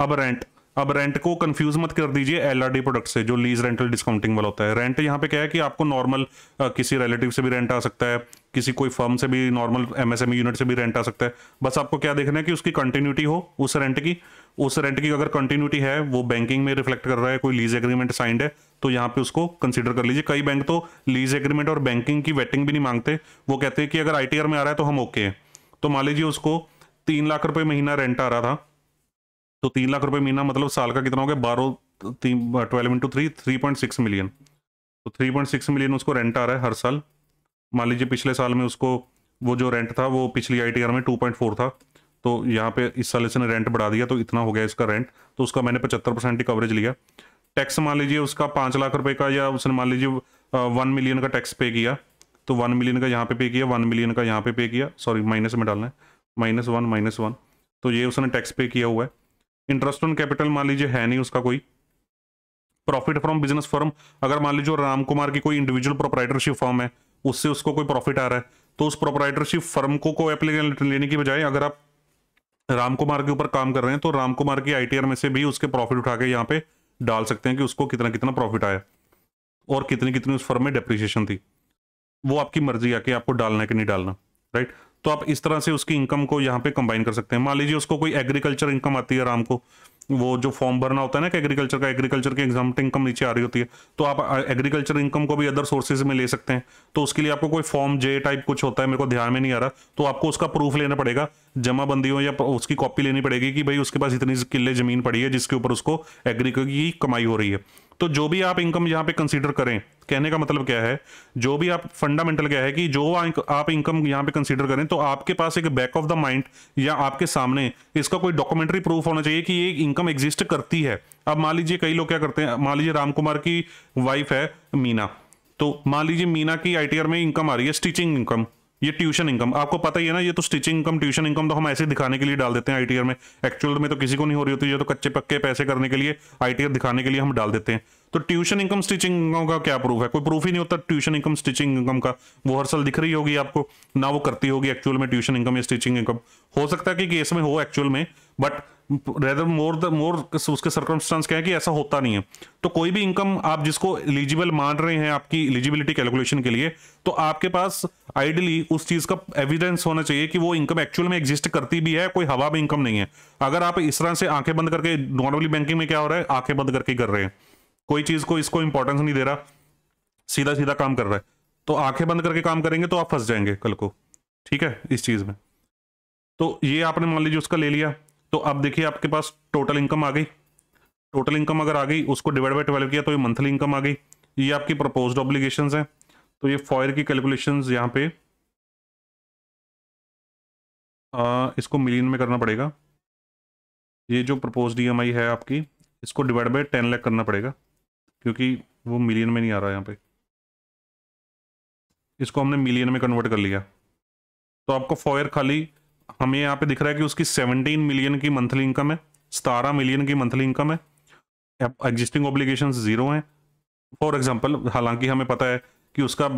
अब रेंट अब रेंट को कंफ्यूज मत कर दीजिए डी प्रोडक्ट से जो लीज रेंटल डिस्काउंटिंग वाला होता है रेंट यहाँ पे क्या है कि आपको नॉर्मल किसी रिलेटिव से भी रेंट आ सकता है किसी कोई फर्म से भी नॉर्मल ई यूनिट से भी रेंट आ सकता है बस आपको क्या देखना है कि उसकी कंटिन्यूटी हो उस रेंट की उस रेंट की अगर कंटिन्यूटी है वो बैंकिंग में रिफ्लेक्ट कर रहा है कोई लीज एग्रीमेंट साइंड है तो यहाँ पे उसको कंसिडर कर लीजिए कई बैंक तो लीज एग्रीमेंट और बैंकिंग की वेटिंग भी नहीं मांगते वो कहते हैं कि अगर आई में आ रहा है तो हम ओके हैं तो मान लीजिए उसको तीन लाख रुपये महीना रेंट आ रहा था तो तीन लाख रुपये महीना मतलब साल का कितना हो गया बारह तीन twelve into three three point six million तो थ्री पॉइंट सिक्स मिलियन उसको रेंट आ रहा है हर साल मान लीजिए पिछले साल में उसको वो जो रेंट था वो पिछली आई में टू पॉइंट फोर था तो यहाँ पे इस साल इसने रेंट बढ़ा दिया तो इतना हो गया इसका रेंट तो उसका मैंने पचहत्तर परसेंट ही कवरेज लिया टैक्स मान लीजिए उसका पाँच लाख रुपए का या उसने मान लीजिए वन मिलियन का टैक्स पे किया तो वन मिलियन का यहाँ पे पे किया वन मिलियन का यहाँ पे पे किया सॉरी माइनस में डालना है माइनस वन माइनस वन तो ये उसने टैक्स पे किया हुआ है इंटरेस्ट ऑन कैपिटल मान लीजिए है नहीं उसका कोई प्रॉफिट फ्रॉम बिजनेस फर्म अगर मान लीजिए राम कुमार की कोई इंडिविजुअल प्रोपराइटरशिप फर्म है उससे उसको कोई प्रॉफिट आ रहा है तो उस प्रोपराइटरशिप फर्म को को एप्लीकेशन लेने की बजाय अगर आप राम कुमार के ऊपर काम कर रहे हैं तो राम कुमार की आर में से भी उसके प्रॉफिट उठा के यहाँ पे डाल सकते हैं कि उसको कितना कितना प्रॉफिट आया और कितनी कितनी उस फर्म में डेप्रिसिएशन थी वो आपकी मर्जी है कि आपको डालना है कि नहीं डालना राइट तो आप इस तरह से उसकी इनकम को यहाँ पे कंबाइन कर सकते हैं मान लीजिए उसको कोई एग्रीकल्चर इनकम आती है आराम को वो जो फॉर्म भरना होता है ना कि एग्रीकल्चर का एग्रीकल्चर की एग्जाम इनकम नीचे आ रही होती है तो आप एग्रीकल्चर इनकम को भी अदर सोर्सेज में ले सकते हैं तो उसके लिए आपको कोई फॉर्म जे टाइप कुछ होता है मेरे को ध्यान में नहीं आ रहा तो आपको उसका प्रूफ लेना पड़ेगा जमाबंदी हो या उसकी कॉपी लेनी पड़ेगी कि भाई उसके पास इतनी किले जमीन पड़ी है जिसके ऊपर उसको एग्री की कमाई हो रही है तो जो भी आप इनकम यहाँ पे कंसीडर करें कहने का मतलब क्या है जो भी आप फंडामेंटल क्या है कि जो आप इनकम यहाँ पे कंसीडर करें तो आपके पास एक बैक ऑफ द माइंड या आपके सामने इसका कोई डॉक्यूमेंट्री प्रूफ होना चाहिए कि ये इनकम एग्जिस्ट करती है अब मान लीजिए कई लोग क्या करते हैं मान लीजिए राम कुमार की वाइफ है मीना तो मान लीजिए मीना की आईटीआर में इनकम आ रही है स्टिचिंग इनकम ये ट्यूशन इनकम आपको पता ही है ना ये तो स्टिचिंग इनकम ट्यूशन इनकम तो हम ऐसे दिखाने के लिए डाल देते हैं आई में एक्चुअल में तो किसी को नहीं हो रही होती ये तो कच्चे पक्के पैसे करने के लिए आईटीआर दिखाने के लिए हम डाल देते हैं तो ट्यूशन इनकम स्टिचिंग इनकम का क्या प्रूफ है कोई प्रूफ ही नहीं होता ट्यूशन इनकम स्टिचिंग इनकम का वो हर साल दिख रही होगी आपको ना वो करती होगी एक्चुअल में ट्यूशन इनकम या स्टिचिंग इनकम हो सकता है कि केस में हो एक्चुअल में but rather more the more उसके सर्कमस्टांस क्या है कि ऐसा होता नहीं है तो कोई भी इनकम आप जिसको एलिजिबल मान रहे हैं आपकी एलिजिबिलिटी कैलकुलेशन के लिए तो आपके पास आइडियली उस चीज का एविडेंस होना चाहिए कि वो इनकम एक्चुअल में एग्जिस्ट करती भी है कोई हवा में इनकम नहीं है अगर आप इस तरह से आंखें बंद करके नॉर्मली बैंकिंग में क्या हो रहा है आंखें बंद करके कर रहे हैं कोई चीज को इसको इंपॉर्टेंस नहीं दे रहा सीधा सीधा काम कर रहा है तो आंखें बंद करके काम करेंगे तो आप फंस जाएंगे कल को ठीक है इस चीज में तो ये आपने मान लीजिए उसका ले लिया तो अब देखिए आपके पास टोटल इनकम आ गई टोटल इनकम अगर आ गई उसको डिवाइड बाई ट्वेल्व किया तो ये मंथली इनकम आ गई ये आपकी प्रपोज ऑब्लिगेशन है तो ये फॉयर की कैलकुलेशन यहाँ पे आ, इसको मिलियन में करना पड़ेगा ये जो प्रपोज ई e है आपकी इसको डिवाइड बाई टेन लैख करना पड़ेगा क्योंकि वो मिलियन में नहीं आ रहा यहाँ पे इसको हमने मिलियन में कन्वर्ट कर लिया तो आपको फॉयर खाली हमें यहाँ पे दिख रहा है कि उसकी 17 मिलियन की मंथली इनकम है सतारह मिलियन की मंथली इनकम है एग्जिस्टिंग ऑब्लिगेशन जीरो हैं फॉर एग्जाम्पल हालांकि हमें पता है कि उसका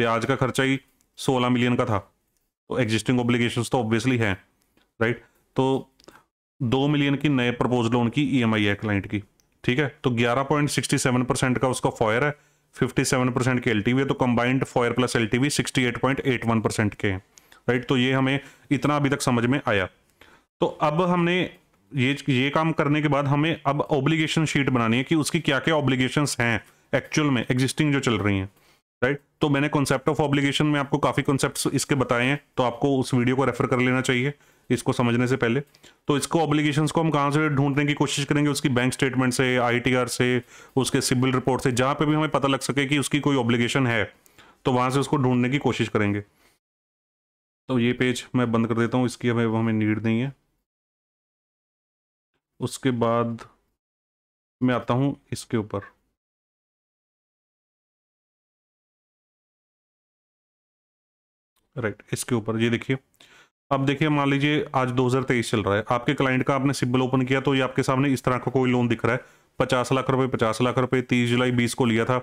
ब्याज का खर्चा ही सोलह मिलियन का था तो एग्जिस्टिंग ऑब्लिगेशन तो ऑब्वियसली है राइट तो दो मिलियन की नए प्रपोज लोन की आई e है क्लाइंट की ठीक है तो सेवन परसेंट का उसका फॉयर है 57 परसेंट की वी है तो combined FOIR plus eight one percent के हैं राइट तो ये हमें इतना अभी तक समझ में आया तो अब हमने ये ये काम करने के बाद हमें अब ऑब्लिगेशन शीट बनानी है कि उसकी क्या क्या ऑब्लिगेशन हैं एक्चुअल में एग्जिस्टिंग जो चल रही हैं राइट तो मैंने कॉन्सेप्ट ऑफ ऑब्लिगेशन में आपको काफ़ी कॉन्सेप्ट इसके बताए हैं तो आपको उस वीडियो को रेफर कर लेना चाहिए इसको समझने से पहले तो इसको ऑब्लिगेशन को हम कहाँ से ढूंढने की कोशिश करेंगे उसकी बैंक स्टेटमेंट से आई से उसके सिविल रिपोर्ट से जहाँ पर भी हमें पता लग सके कि उसकी कोई ऑब्लिगेशन है तो वहाँ से उसको ढूंढने की कोशिश करेंगे तो ये पेज मैं बंद कर देता हूँ इसकी हमें हमें नीड नहीं है उसके बाद मैं आता हूँ इसके ऊपर राइट इसके ऊपर ये देखिए अब देखिए मान लीजिए आज 2023 चल रहा है आपके क्लाइंट का आपने सिबल ओपन किया तो ये आपके सामने इस तरह का कोई लोन दिख रहा है पचास लाख रुपए पचास लाख रुपए तीस जुलाई बीस को लिया था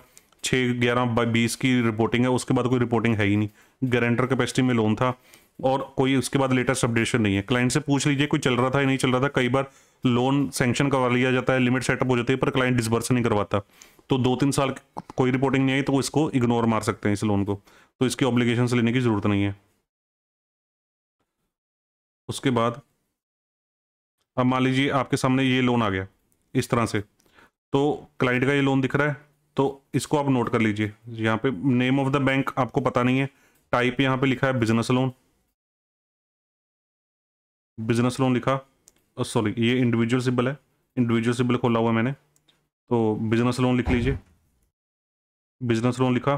छः ग्यारह बाई बीस की रिपोर्टिंग है उसके बाद कोई रिपोर्टिंग है ही नहीं गारंटर कैपेसिटी में लोन था और कोई उसके बाद लेटेस्ट अपडेशन नहीं है क्लाइंट से पूछ लीजिए कोई चल रहा था या नहीं चल रहा था कई बार लोन सेंक्शन करवा लिया जाता है लिमिट सेटअप हो जाती है पर क्लाइंट डिसबर्स नहीं करवाता तो दो तीन साल कोई रिपोर्टिंग नहीं आई तो इसको इग्नोर मार सकते हैं इस लोन को तो इसकी ऑब्लिगेशन लेने की ज़रूरत नहीं है उसके बाद अब मान लीजिए आपके सामने ये लोन आ गया इस तरह से तो क्लाइंट का ये लोन दिख रहा है तो इसको आप नोट कर लीजिए यहाँ पे नेम ऑफ द बैंक आपको पता नहीं है टाइप यहाँ पे लिखा है बिजनेस लोन बिजनेस लोन लिखा सॉरी ये इंडिविजुअल सिबल है इंडिविजुअल सिबल खोला हुआ मैंने तो बिजनेस लोन लिख लीजिए बिजनेस लोन लिखा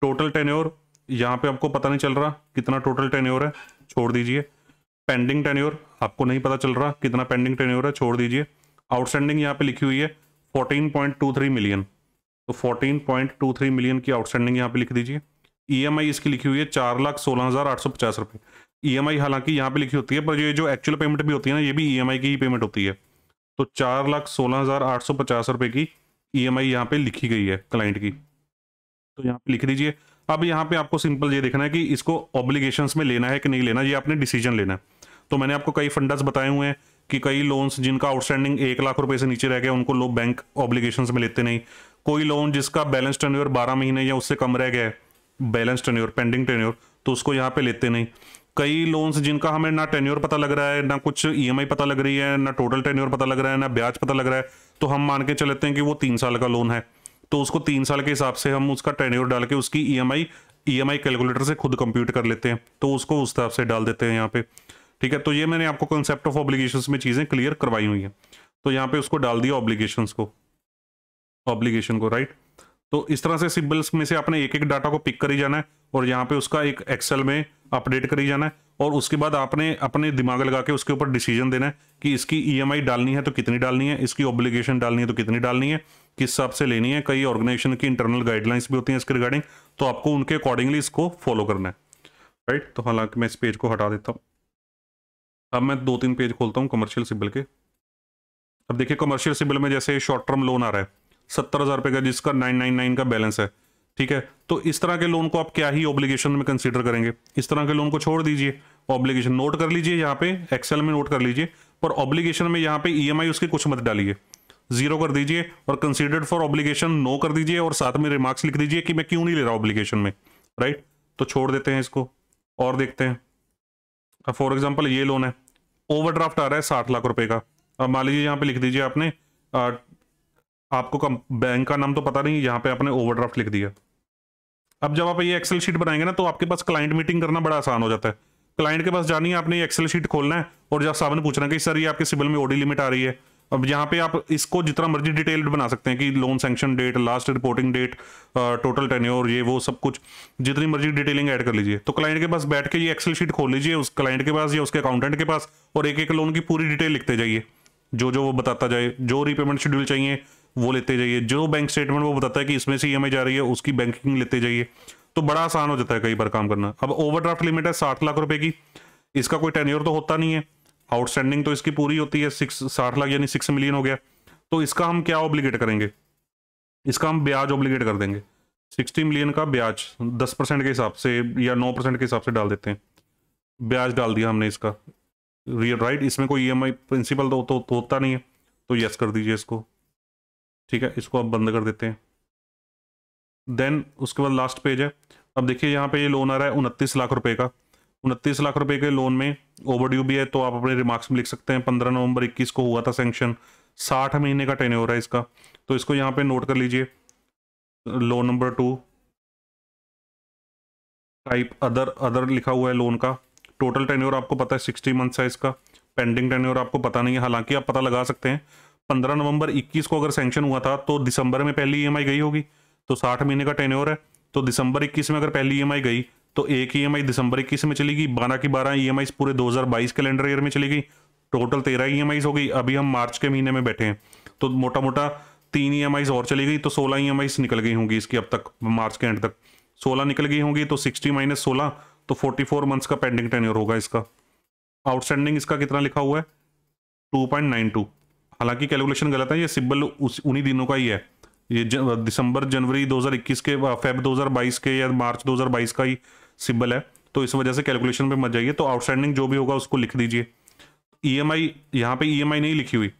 टोटल टेन्योर यहाँ पे आपको पता नहीं चल रहा कितना टोटल टेन्योर है छोड़ दीजिए पेंडिंग टेन्योर आपको नहीं पता चल रहा कितना पेंडिंग टेन्योर है छोड़ दीजिए आउटस्टैंडिंग यहाँ पे लिखी हुई है 14.23 मिलियन तो fourteen point two three million की आउटस्टैंडिंग यहाँ पे लिख दीजिए ईएमआई e इसकी लिखी हुई है चार लाख सोलह हज़ार आठ सौ पचास रुपये ई e हालांकि यहाँ पे लिखी होती है पर ये जो एक्चुअल पेमेंट भी होती है ना ये भी ई e की ही पेमेंट होती है तो चार लाख सोलह हज़ार आठ सौ पचास रुपये की ई एम आई यहाँ पे लिखी गई है क्लाइंट की तो यहाँ पे लिख दीजिए अब यहाँ पे आपको सिंपल ये देखना है कि इसको ऑब्लिगेशन में लेना है कि नहीं लेना ये आपने डिसीजन लेना है तो मैंने आपको कई फंडस बताए हुए हैं कि कई लोन्स जिनका आउटस्टैंडिंग एक लाख रुपए से नीचे रह गया उनको लोग बैंक ऑब्लिगेशंस में लेते नहीं कोई लोन जिसका बैलेंस टर्न्योर बारह महीने या उससे कम रह गया बैलेंस टर्न्योर पेंडिंग टर्न्योर तो उसको यहाँ पे लेते नहीं कई लोन्स जिनका हमें ना टेन्योर पता लग रहा है ना कुछ ईएमआई e पता लग रही है ना टोटल टेन्योर पता लग रहा है ना ब्याज पता लग रहा है तो हम मान के चलते हैं कि वो तीन साल का लोन है तो उसको तीन साल के हिसाब से हम उसका टेन्योर डाल के उसकी ई ईएमआई कैलकुलेटर से खुद कंप्यूट कर लेते हैं तो उसको उस हिसाब से डाल देते हैं यहाँ पे ठीक है तो ये मैंने आपको कॉन्सेप्ट ऑफ ऑब्लीगेशन में चीज़ें क्लियर करवाई हुई हैं तो यहाँ पे उसको डाल दिया ऑब्लीगेशन को ऑब्लिगेशन को राइट तो इस तरह से सिंबल्स में से आपने एक एक डाटा को पिक करी जाना है और यहाँ पे उसका एक एक्सेल में अपडेट करी जाना है और उसके बाद आपने अपने दिमाग लगा के उसके ऊपर डिसीजन देना है कि इसकी ईएमआई e डालनी है तो कितनी डालनी है इसकी ऑब्लिगेशन डालनी है तो कितनी डालनी है किस हिसाब से लेनी है कई ऑर्गेनाइजेशन की इंटरनल गाइडलाइंस भी होती हैं इसके रिगार्डिंग तो आपको उनके अकॉर्डिंगली इसको फॉलो करना है राइट तो हालांकि मैं इस पेज को हटा देता हूँ अब मैं दो तीन पेज खोलता हूँ कमर्शियल सिबल के अब देखिए कमर्शियल सिबल में जैसे शॉर्ट टर्म लोन आ रहा है सत्तर हजार रुपये का जिसका नाइन नाइन नाइन का बैलेंस है ठीक है तो इस तरह के लोन को आप क्या ही ऑब्लिगेशन में कंसिडर करेंगे इस तरह के लोन को छोड़ दीजिए ऑब्लिगेशन नोट कर लीजिए यहाँ पे एक्सेल में नोट कर लीजिए पर ऑब्लिगेशन में यहाँ पे ई e उसके कुछ मत डालिए जीरो कर दीजिए और कंसिडर्ड फॉर ऑब्लिगेशन नो कर दीजिए और साथ में रिमार्क्स लिख दीजिए कि मैं क्यों नहीं ले रहा ऑब्लिगेशन में राइट तो छोड़ देते हैं इसको और देखते हैं फॉर एग्जाम्पल ये लोन है ओवरड्राफ्ट आ रहा है साठ लाख रुपए का अब मान लीजिए यहाँ पे लिख दीजिए आपने आपको कम, बैंक का नाम तो पता नहीं यहाँ पे आपने ओवरड्राफ्ट लिख दिया अब जब आप ये एक्सेल शीट बनाएंगे ना तो आपके पास क्लाइंट मीटिंग करना बड़ा आसान हो जाता है क्लाइंट के पास जानी है आपने एक्सेल शीट खोलना है और जब साहब ने पूछना कि सर ये आपके सिबिल में ओडी लिमिट आ रही है अब यहाँ पे आप इसको जितना मर्जी डिटेल्ड बना सकते हैं कि loan sanction date last reporting date total tenure ये वो सब कुछ जितनी मर्जी डिटेलिंग ऐड कर लीजिए तो क्लाइंट के पास बैठ के ये एक्सेल शीट खोल लीजिए उस क्लाइंट के पास या उसके अकाउंटेंट के पास और एक एक लोन की पूरी डिटेल लिखते जाइए जो जो वो बताता जाए जो रीपेमेंट शेड्यूल चाहिए वो लेते जाइए जो बैंक स्टेटमेंट वो बताता है कि इसमें से ई जा रही है उसकी बैंकिंग लेते जाइए तो बड़ा आसान हो जाता है कई बार काम करना अब ओवरड्राफ्ट लिमिट है साठ लाख रुपए की इसका कोई टेन्योर तो होता नहीं है आउटस्टैंडिंग तो इसकी पूरी होती है सिक्स साठ लाख यानी सिक्स मिलियन हो गया तो इसका हम क्या ऑब्लिगेट करेंगे इसका हम ब्याज ऑब्लिगेट कर देंगे सिक्सटी मिलियन का ब्याज दस परसेंट के हिसाब से या नौ परसेंट के हिसाब से डाल देते हैं ब्याज डाल दिया हमने इसका राइट इसमें कोई ई एम आई प्रिंसिपल तो होता नहीं है तो यस कर दीजिए इसको ठीक है इसको आप बंद कर देते हैं देन उसके बाद लास्ट पेज है अब देखिए यहाँ पे ये लोन आ रहा है उनतीस लाख रुपए का उनतीस लाख रुपए के लोन में ओवरड्यू भी है तो आप अपने रिमार्क्स में लिख सकते हैं पंद्रह नवंबर इक्कीस को हुआ था सेंक्शन साठ महीने का टेन हो रहा है इसका तो इसको यहाँ पे नोट कर लीजिए loan number two type other other लिखा हुआ है लोन का टोटल टेन्योर आपको पता है सिक्सटी मंथ्स है इसका पेंडिंग टेन्योर आपको पता नहीं है हालांकि आप पता लगा सकते हैं पंद्रह नवंबर इक्कीस को अगर सेंक्शन हुआ था तो दिसंबर में पहली ई गई होगी तो साठ महीने का टेन्योर है तो दिसंबर इक्कीस में अगर पहली ई गई तो एक ई दिसंबर इक्कीस में चलेगी बारह की बारह ई पूरे बाईस कैलेंडर ईयर में चली गई टोटल तेरह ई हो गई अभी हम मार्च के महीने में बैठे हैं तो मोटा मोटा तीन ई और चली गई तो सोलह ई निकल गई होंगी इसकी अब तक मार्च के एंड तक सोलह निकल गई होंगी तो सिक्सटी माइनस सोलह तो फोर्टी फोर मंथ्स का पेंडिंग टेन्योर होगा इसका आउटस्टैंडिंग इसका कितना लिखा हुआ है टू पॉइंट नाइन टू हालांकि कैलकुलेशन गलत है ये सिब्बल उन्हीं दिनों का ही है ये ज दिसंबर जनवरी 2021 के फेब 2022 के या मार्च 2022 का ही सिब्बल है तो इस वजह से कैलकुलेशन पे मत जाइए तो आउटस्टैंडिंग जो भी होगा उसको लिख दीजिए ई एम आई यहाँ पर ई e नहीं लिखी हुई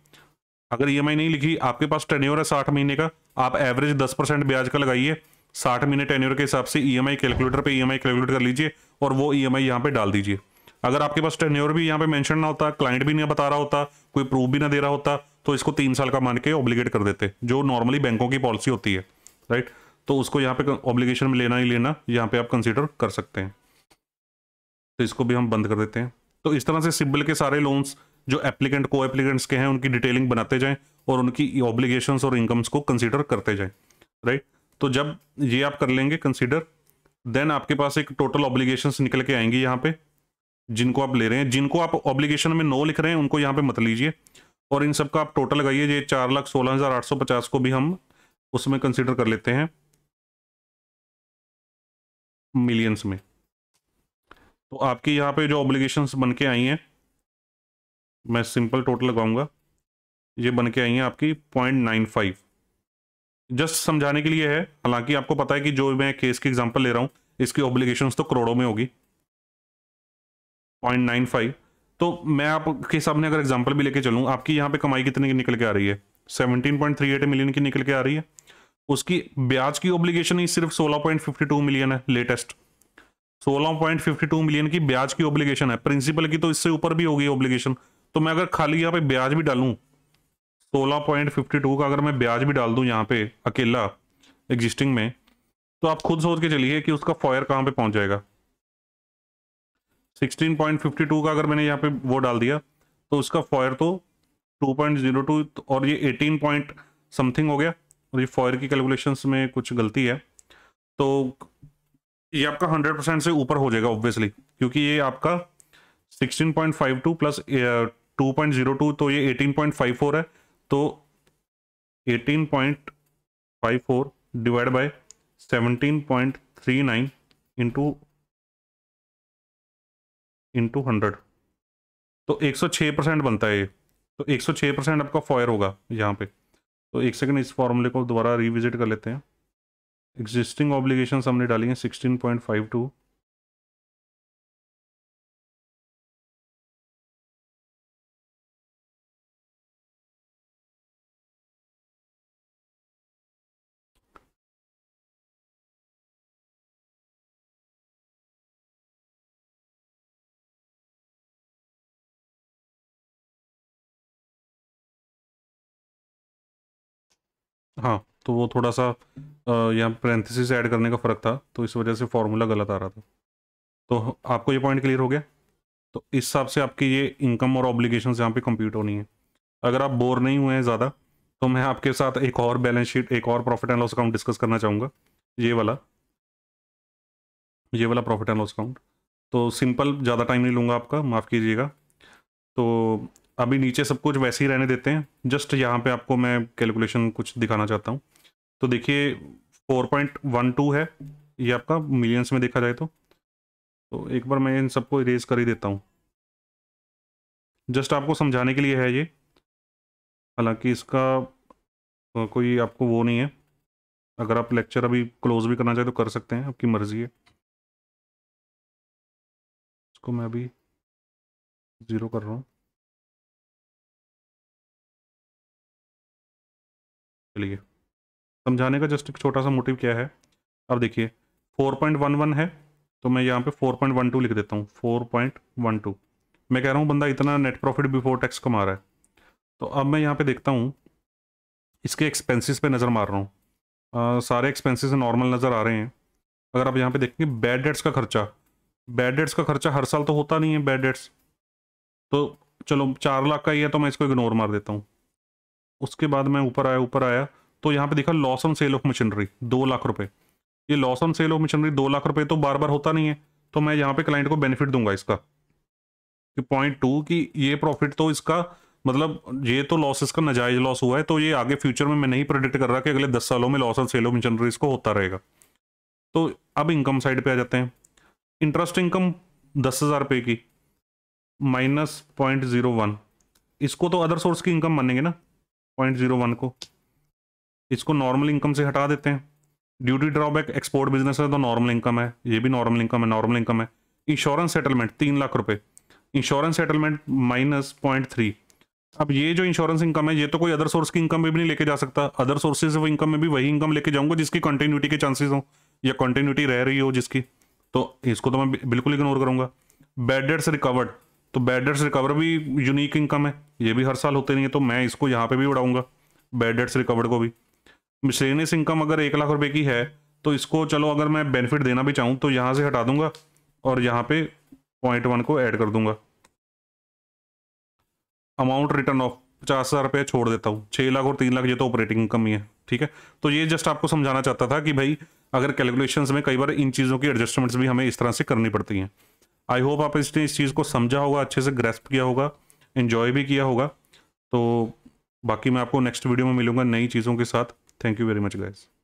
अगर ई e नहीं लिखी आपके पास टेन्योर है साठ महीने का आप एवरेज दस परसेंट ब्याज का लगाइए साठ महीने टेन्योर के हिसाब से ई कैलकुलेटर पर ई कैलकुलेट कर लीजिए और वो ई e एम यहाँ पर डाल दीजिए अगर आपके पास टेन्योर भी यहाँ पे मेंशन ना होता क्लाइंट भी नहीं बता रहा होता कोई प्रूफ भी ना दे रहा होता तो इसको तीन साल का मान के ऑब्लिगेट कर देते जो नॉर्मली बैंकों की पॉलिसी होती है राइट तो उसको यहाँ पे ऑब्लिगेशन में लेना ही लेना यहाँ पे आप कंसिडर कर सकते हैं तो इसको भी हम बंद कर देते हैं तो इस तरह से सिब्बल के सारे लोन्स जो एप्लीकेंट को एप्लीकेंट्स के हैं उनकी डिटेलिंग बनाते जाएं और उनकी ऑब्लिगेशन और इनकम्स को कंसिडर करते जाएं राइट तो जब ये आप कर लेंगे कंसिडर देन आपके पास एक टोटल ऑब्लिगेशंस निकल के आएंगी यहाँ पे जिनको आप ले रहे हैं जिनको आप ऑब्लिगेशन में नो लिख रहे हैं उनको यहाँ पे मत लीजिए और इन सब का आप टोटल लगाइए ये चार लाख सोलह हज़ार आठ सौ पचास को भी हम उसमें कंसिडर कर लेते हैं मिलियंस में तो आपकी यहाँ पे जो ऑब्लिगेशन बन के आई हैं मैं सिंपल टोटल लगाऊंगा ये बन के आई हैं आपकी पॉइंट नाइन फाइव जस्ट समझाने के लिए है हालांकि आपको पता है कि जो मैं केस की एग्जाम्पल ले रहा हूँ इसकी ऑब्लिगेशन तो करोड़ों में होगी पॉइंट नाइन फाइव तो मैं आपके सामने अगर एग्जांपल भी लेके चलूँ आपकी यहाँ पे कमाई कितने की निकल के आ रही है seventeen point three eight million की निकल के आ रही है उसकी ब्याज की ओब्लीगेशन ही सिर्फ सोलह पॉइंट फिफ्टी टू मिलियन है लेटेस्ट सोलह पॉइंट फिफ्टी टू मिलियन की ब्याज की ओब्लीगेशन है प्रिंसिपल की तो इससे ऊपर भी होगी ओब्लीगेशन तो मैं अगर खाली यहाँ पे ब्याज भी फिफ्टी टू का अगर मैं ब्याज भी डाल दूँ यहाँ पे अकेला एग्जिस्टिंग में तो आप खुद सोच के चलिए कि उसका फॉयर कहाँ पे पहुंच जाएगा 16.52 का अगर मैंने यहाँ पे वो डाल दिया तो उसका फॉयर तो 2.02 और ये 18 पॉइंट समथिंग हो गया और ये फॉयर की कैलकुलेशंस में कुछ गलती है तो ये आपका 100 परसेंट से ऊपर हो जाएगा ऑब्वियसली क्योंकि ये आपका 16.52 प्लस 2.02 तो ये 18.54 है तो 18.54 divide by 17.39 into into hundred तो 106 परसेंट बनता है ये तो 106 परसेंट आपका फॉयर होगा यहाँ पे तो एक सेकंड इस फॉर्मूले को दोबारा रिविजिट कर लेते हैं एग्जिस्टिंग ऑब्लिगेशन हमने डाली हैं सिक्सटीन पॉइंट फाइव टू हाँ तो वो थोड़ा सा यहाँ पेरेंथिस ऐड करने का फ़र्क था तो इस वजह से फार्मूला गलत आ रहा था तो आपको ये पॉइंट क्लियर हो गया तो इस हिसाब से आपकी ये इनकम और ऑब्लिगेशन यहाँ पे कंप्यूट होनी है अगर आप बोर नहीं हुए हैं ज़्यादा तो मैं आपके साथ एक और बैलेंस शीट एक और profit and loss account discuss करना चाहूँगा ये वाला ये वाला प्रॉफिट एंड लॉस अकाउंट तो सिंपल ज़्यादा टाइम नहीं लूँगा आपका माफ़ कीजिएगा तो अभी नीचे सब कुछ वैसे ही रहने देते हैं जस्ट यहाँ पे आपको मैं कैलकुलेशन कुछ दिखाना चाहता हूँ तो देखिए 4.12 है ये आपका मिलियंस में देखा जाए तो तो एक बार मैं इन सबको इरेज कर ही देता हूँ जस्ट आपको समझाने के लिए है ये हालांकि इसका कोई आपको वो नहीं है अगर आप लेक्चर अभी क्लोज भी करना चाहे तो कर सकते हैं आपकी मर्ज़ी है इसको मैं अभी ज़ीरो कर रहा हूँ लिए समझाने का जस्ट एक छोटा सा मोटिव क्या है अब देखिए 4.11 है तो मैं यहाँ पे 4.12 लिख देता हूँ 4.12 मैं कह रहा हूँ बंदा इतना नेट प्रॉफिट बिफोर टैक्स कमा रहा है तो अब मैं यहाँ पे देखता हूँ इसके एक्सपेंसेस पे नज़र मार रहा हूँ सारे एक्सपेंसेस नॉर्मल नज़र आ रहे हैं अगर आप यहाँ पे देखेंगे बैड डेट्स का खर्चा बैड डेट्स का खर्चा हर साल तो होता नहीं है बैड डेट्स तो चलो चार लाख का ही है तो मैं इसको इग्नोर मार देता हूँ उसके बाद मैं ऊपर आया ऊपर आया तो यहाँ पे देखा loss on sale of machinery दो लाख रुपए ये loss on sale of machinery दो लाख रुपए तो बार बार होता नहीं है तो मैं यहाँ पे क्लाइंट को बेनिफिट दूंगा इसका कि पॉइंट टू कि ये प्रॉफिट तो इसका मतलब ये तो लॉस का नजायज़ लॉस हुआ है तो ये आगे फ्यूचर में मैं नहीं प्रोडिक्ट कर रहा कि अगले दस सालों में loss on sale of machinery इसको होता रहेगा तो अब इनकम साइड पर आ जाते हैं इंटरेस्ट इनकम दस हज़ार रुपये की माइनस पॉइंट जीरो वन इसको तो अदर सोर्स की इनकम मानेंगे ना पॉइंट जीरो वन को इसको नॉर्मल इनकम से हटा देते हैं ड्यूटी ड्रॉबैक एक्सपोर्ट बिजनेस है तो नॉर्मल इनकम है ये भी नॉर्मल इनकम है नॉर्मल इनकम है इंश्योरेंस सेटलमेंट तीन लाख रुपए insurance settlement minus point three अब ये जो इंश्योरेंस इनकम है ये तो कोई अदर सोर्स की इनकम में भी नहीं लेके जा सकता अदर सोर्सेज ऑफ इनकम में भी वही इनकम लेके जाऊंगा जिसकी कंटिन्यूटी के चांसेस हो या कंटिन्यूटी रह रही हो जिसकी तो इसको तो मैं बिल्कुल इग्नोर करूंगा बेड डेट्स रिकवर्ड तो बैड डेट्स रिकवर भी यूनिक इनकम है ये भी हर साल होते नहीं है तो मैं इसको यहाँ पे भी बढ़ाऊंगा बैड डेट्स रिकवर्ड को भी मिसलेनियस इनकम अगर एक लाख रुपए की है तो इसको चलो अगर मैं बेनिफिट देना भी चाहूँ तो यहाँ से हटा दूंगा और यहाँ पे पॉइंट वन को ऐड कर दूंगा अमाउंट रिटर्न ऑफ पचास हज़ार रुपये छोड़ देता हूँ छः लाख और तीन लाख ये तो ऑपरेटिंग इनकम ही है ठीक है तो ये जस्ट आपको समझाना चाहता था कि भाई अगर कैलकुलेशंस में कई बार इन चीज़ों की एडजस्टमेंट्स भी हमें इस तरह से करनी पड़ती हैं आई होप आप इसने इस चीज़ को समझा होगा अच्छे से ग्रेस्प किया होगा इन्जॉय भी किया होगा तो बाकी मैं आपको नेक्स्ट वीडियो में मिलूंगा नई चीज़ों के साथ thank you very much guys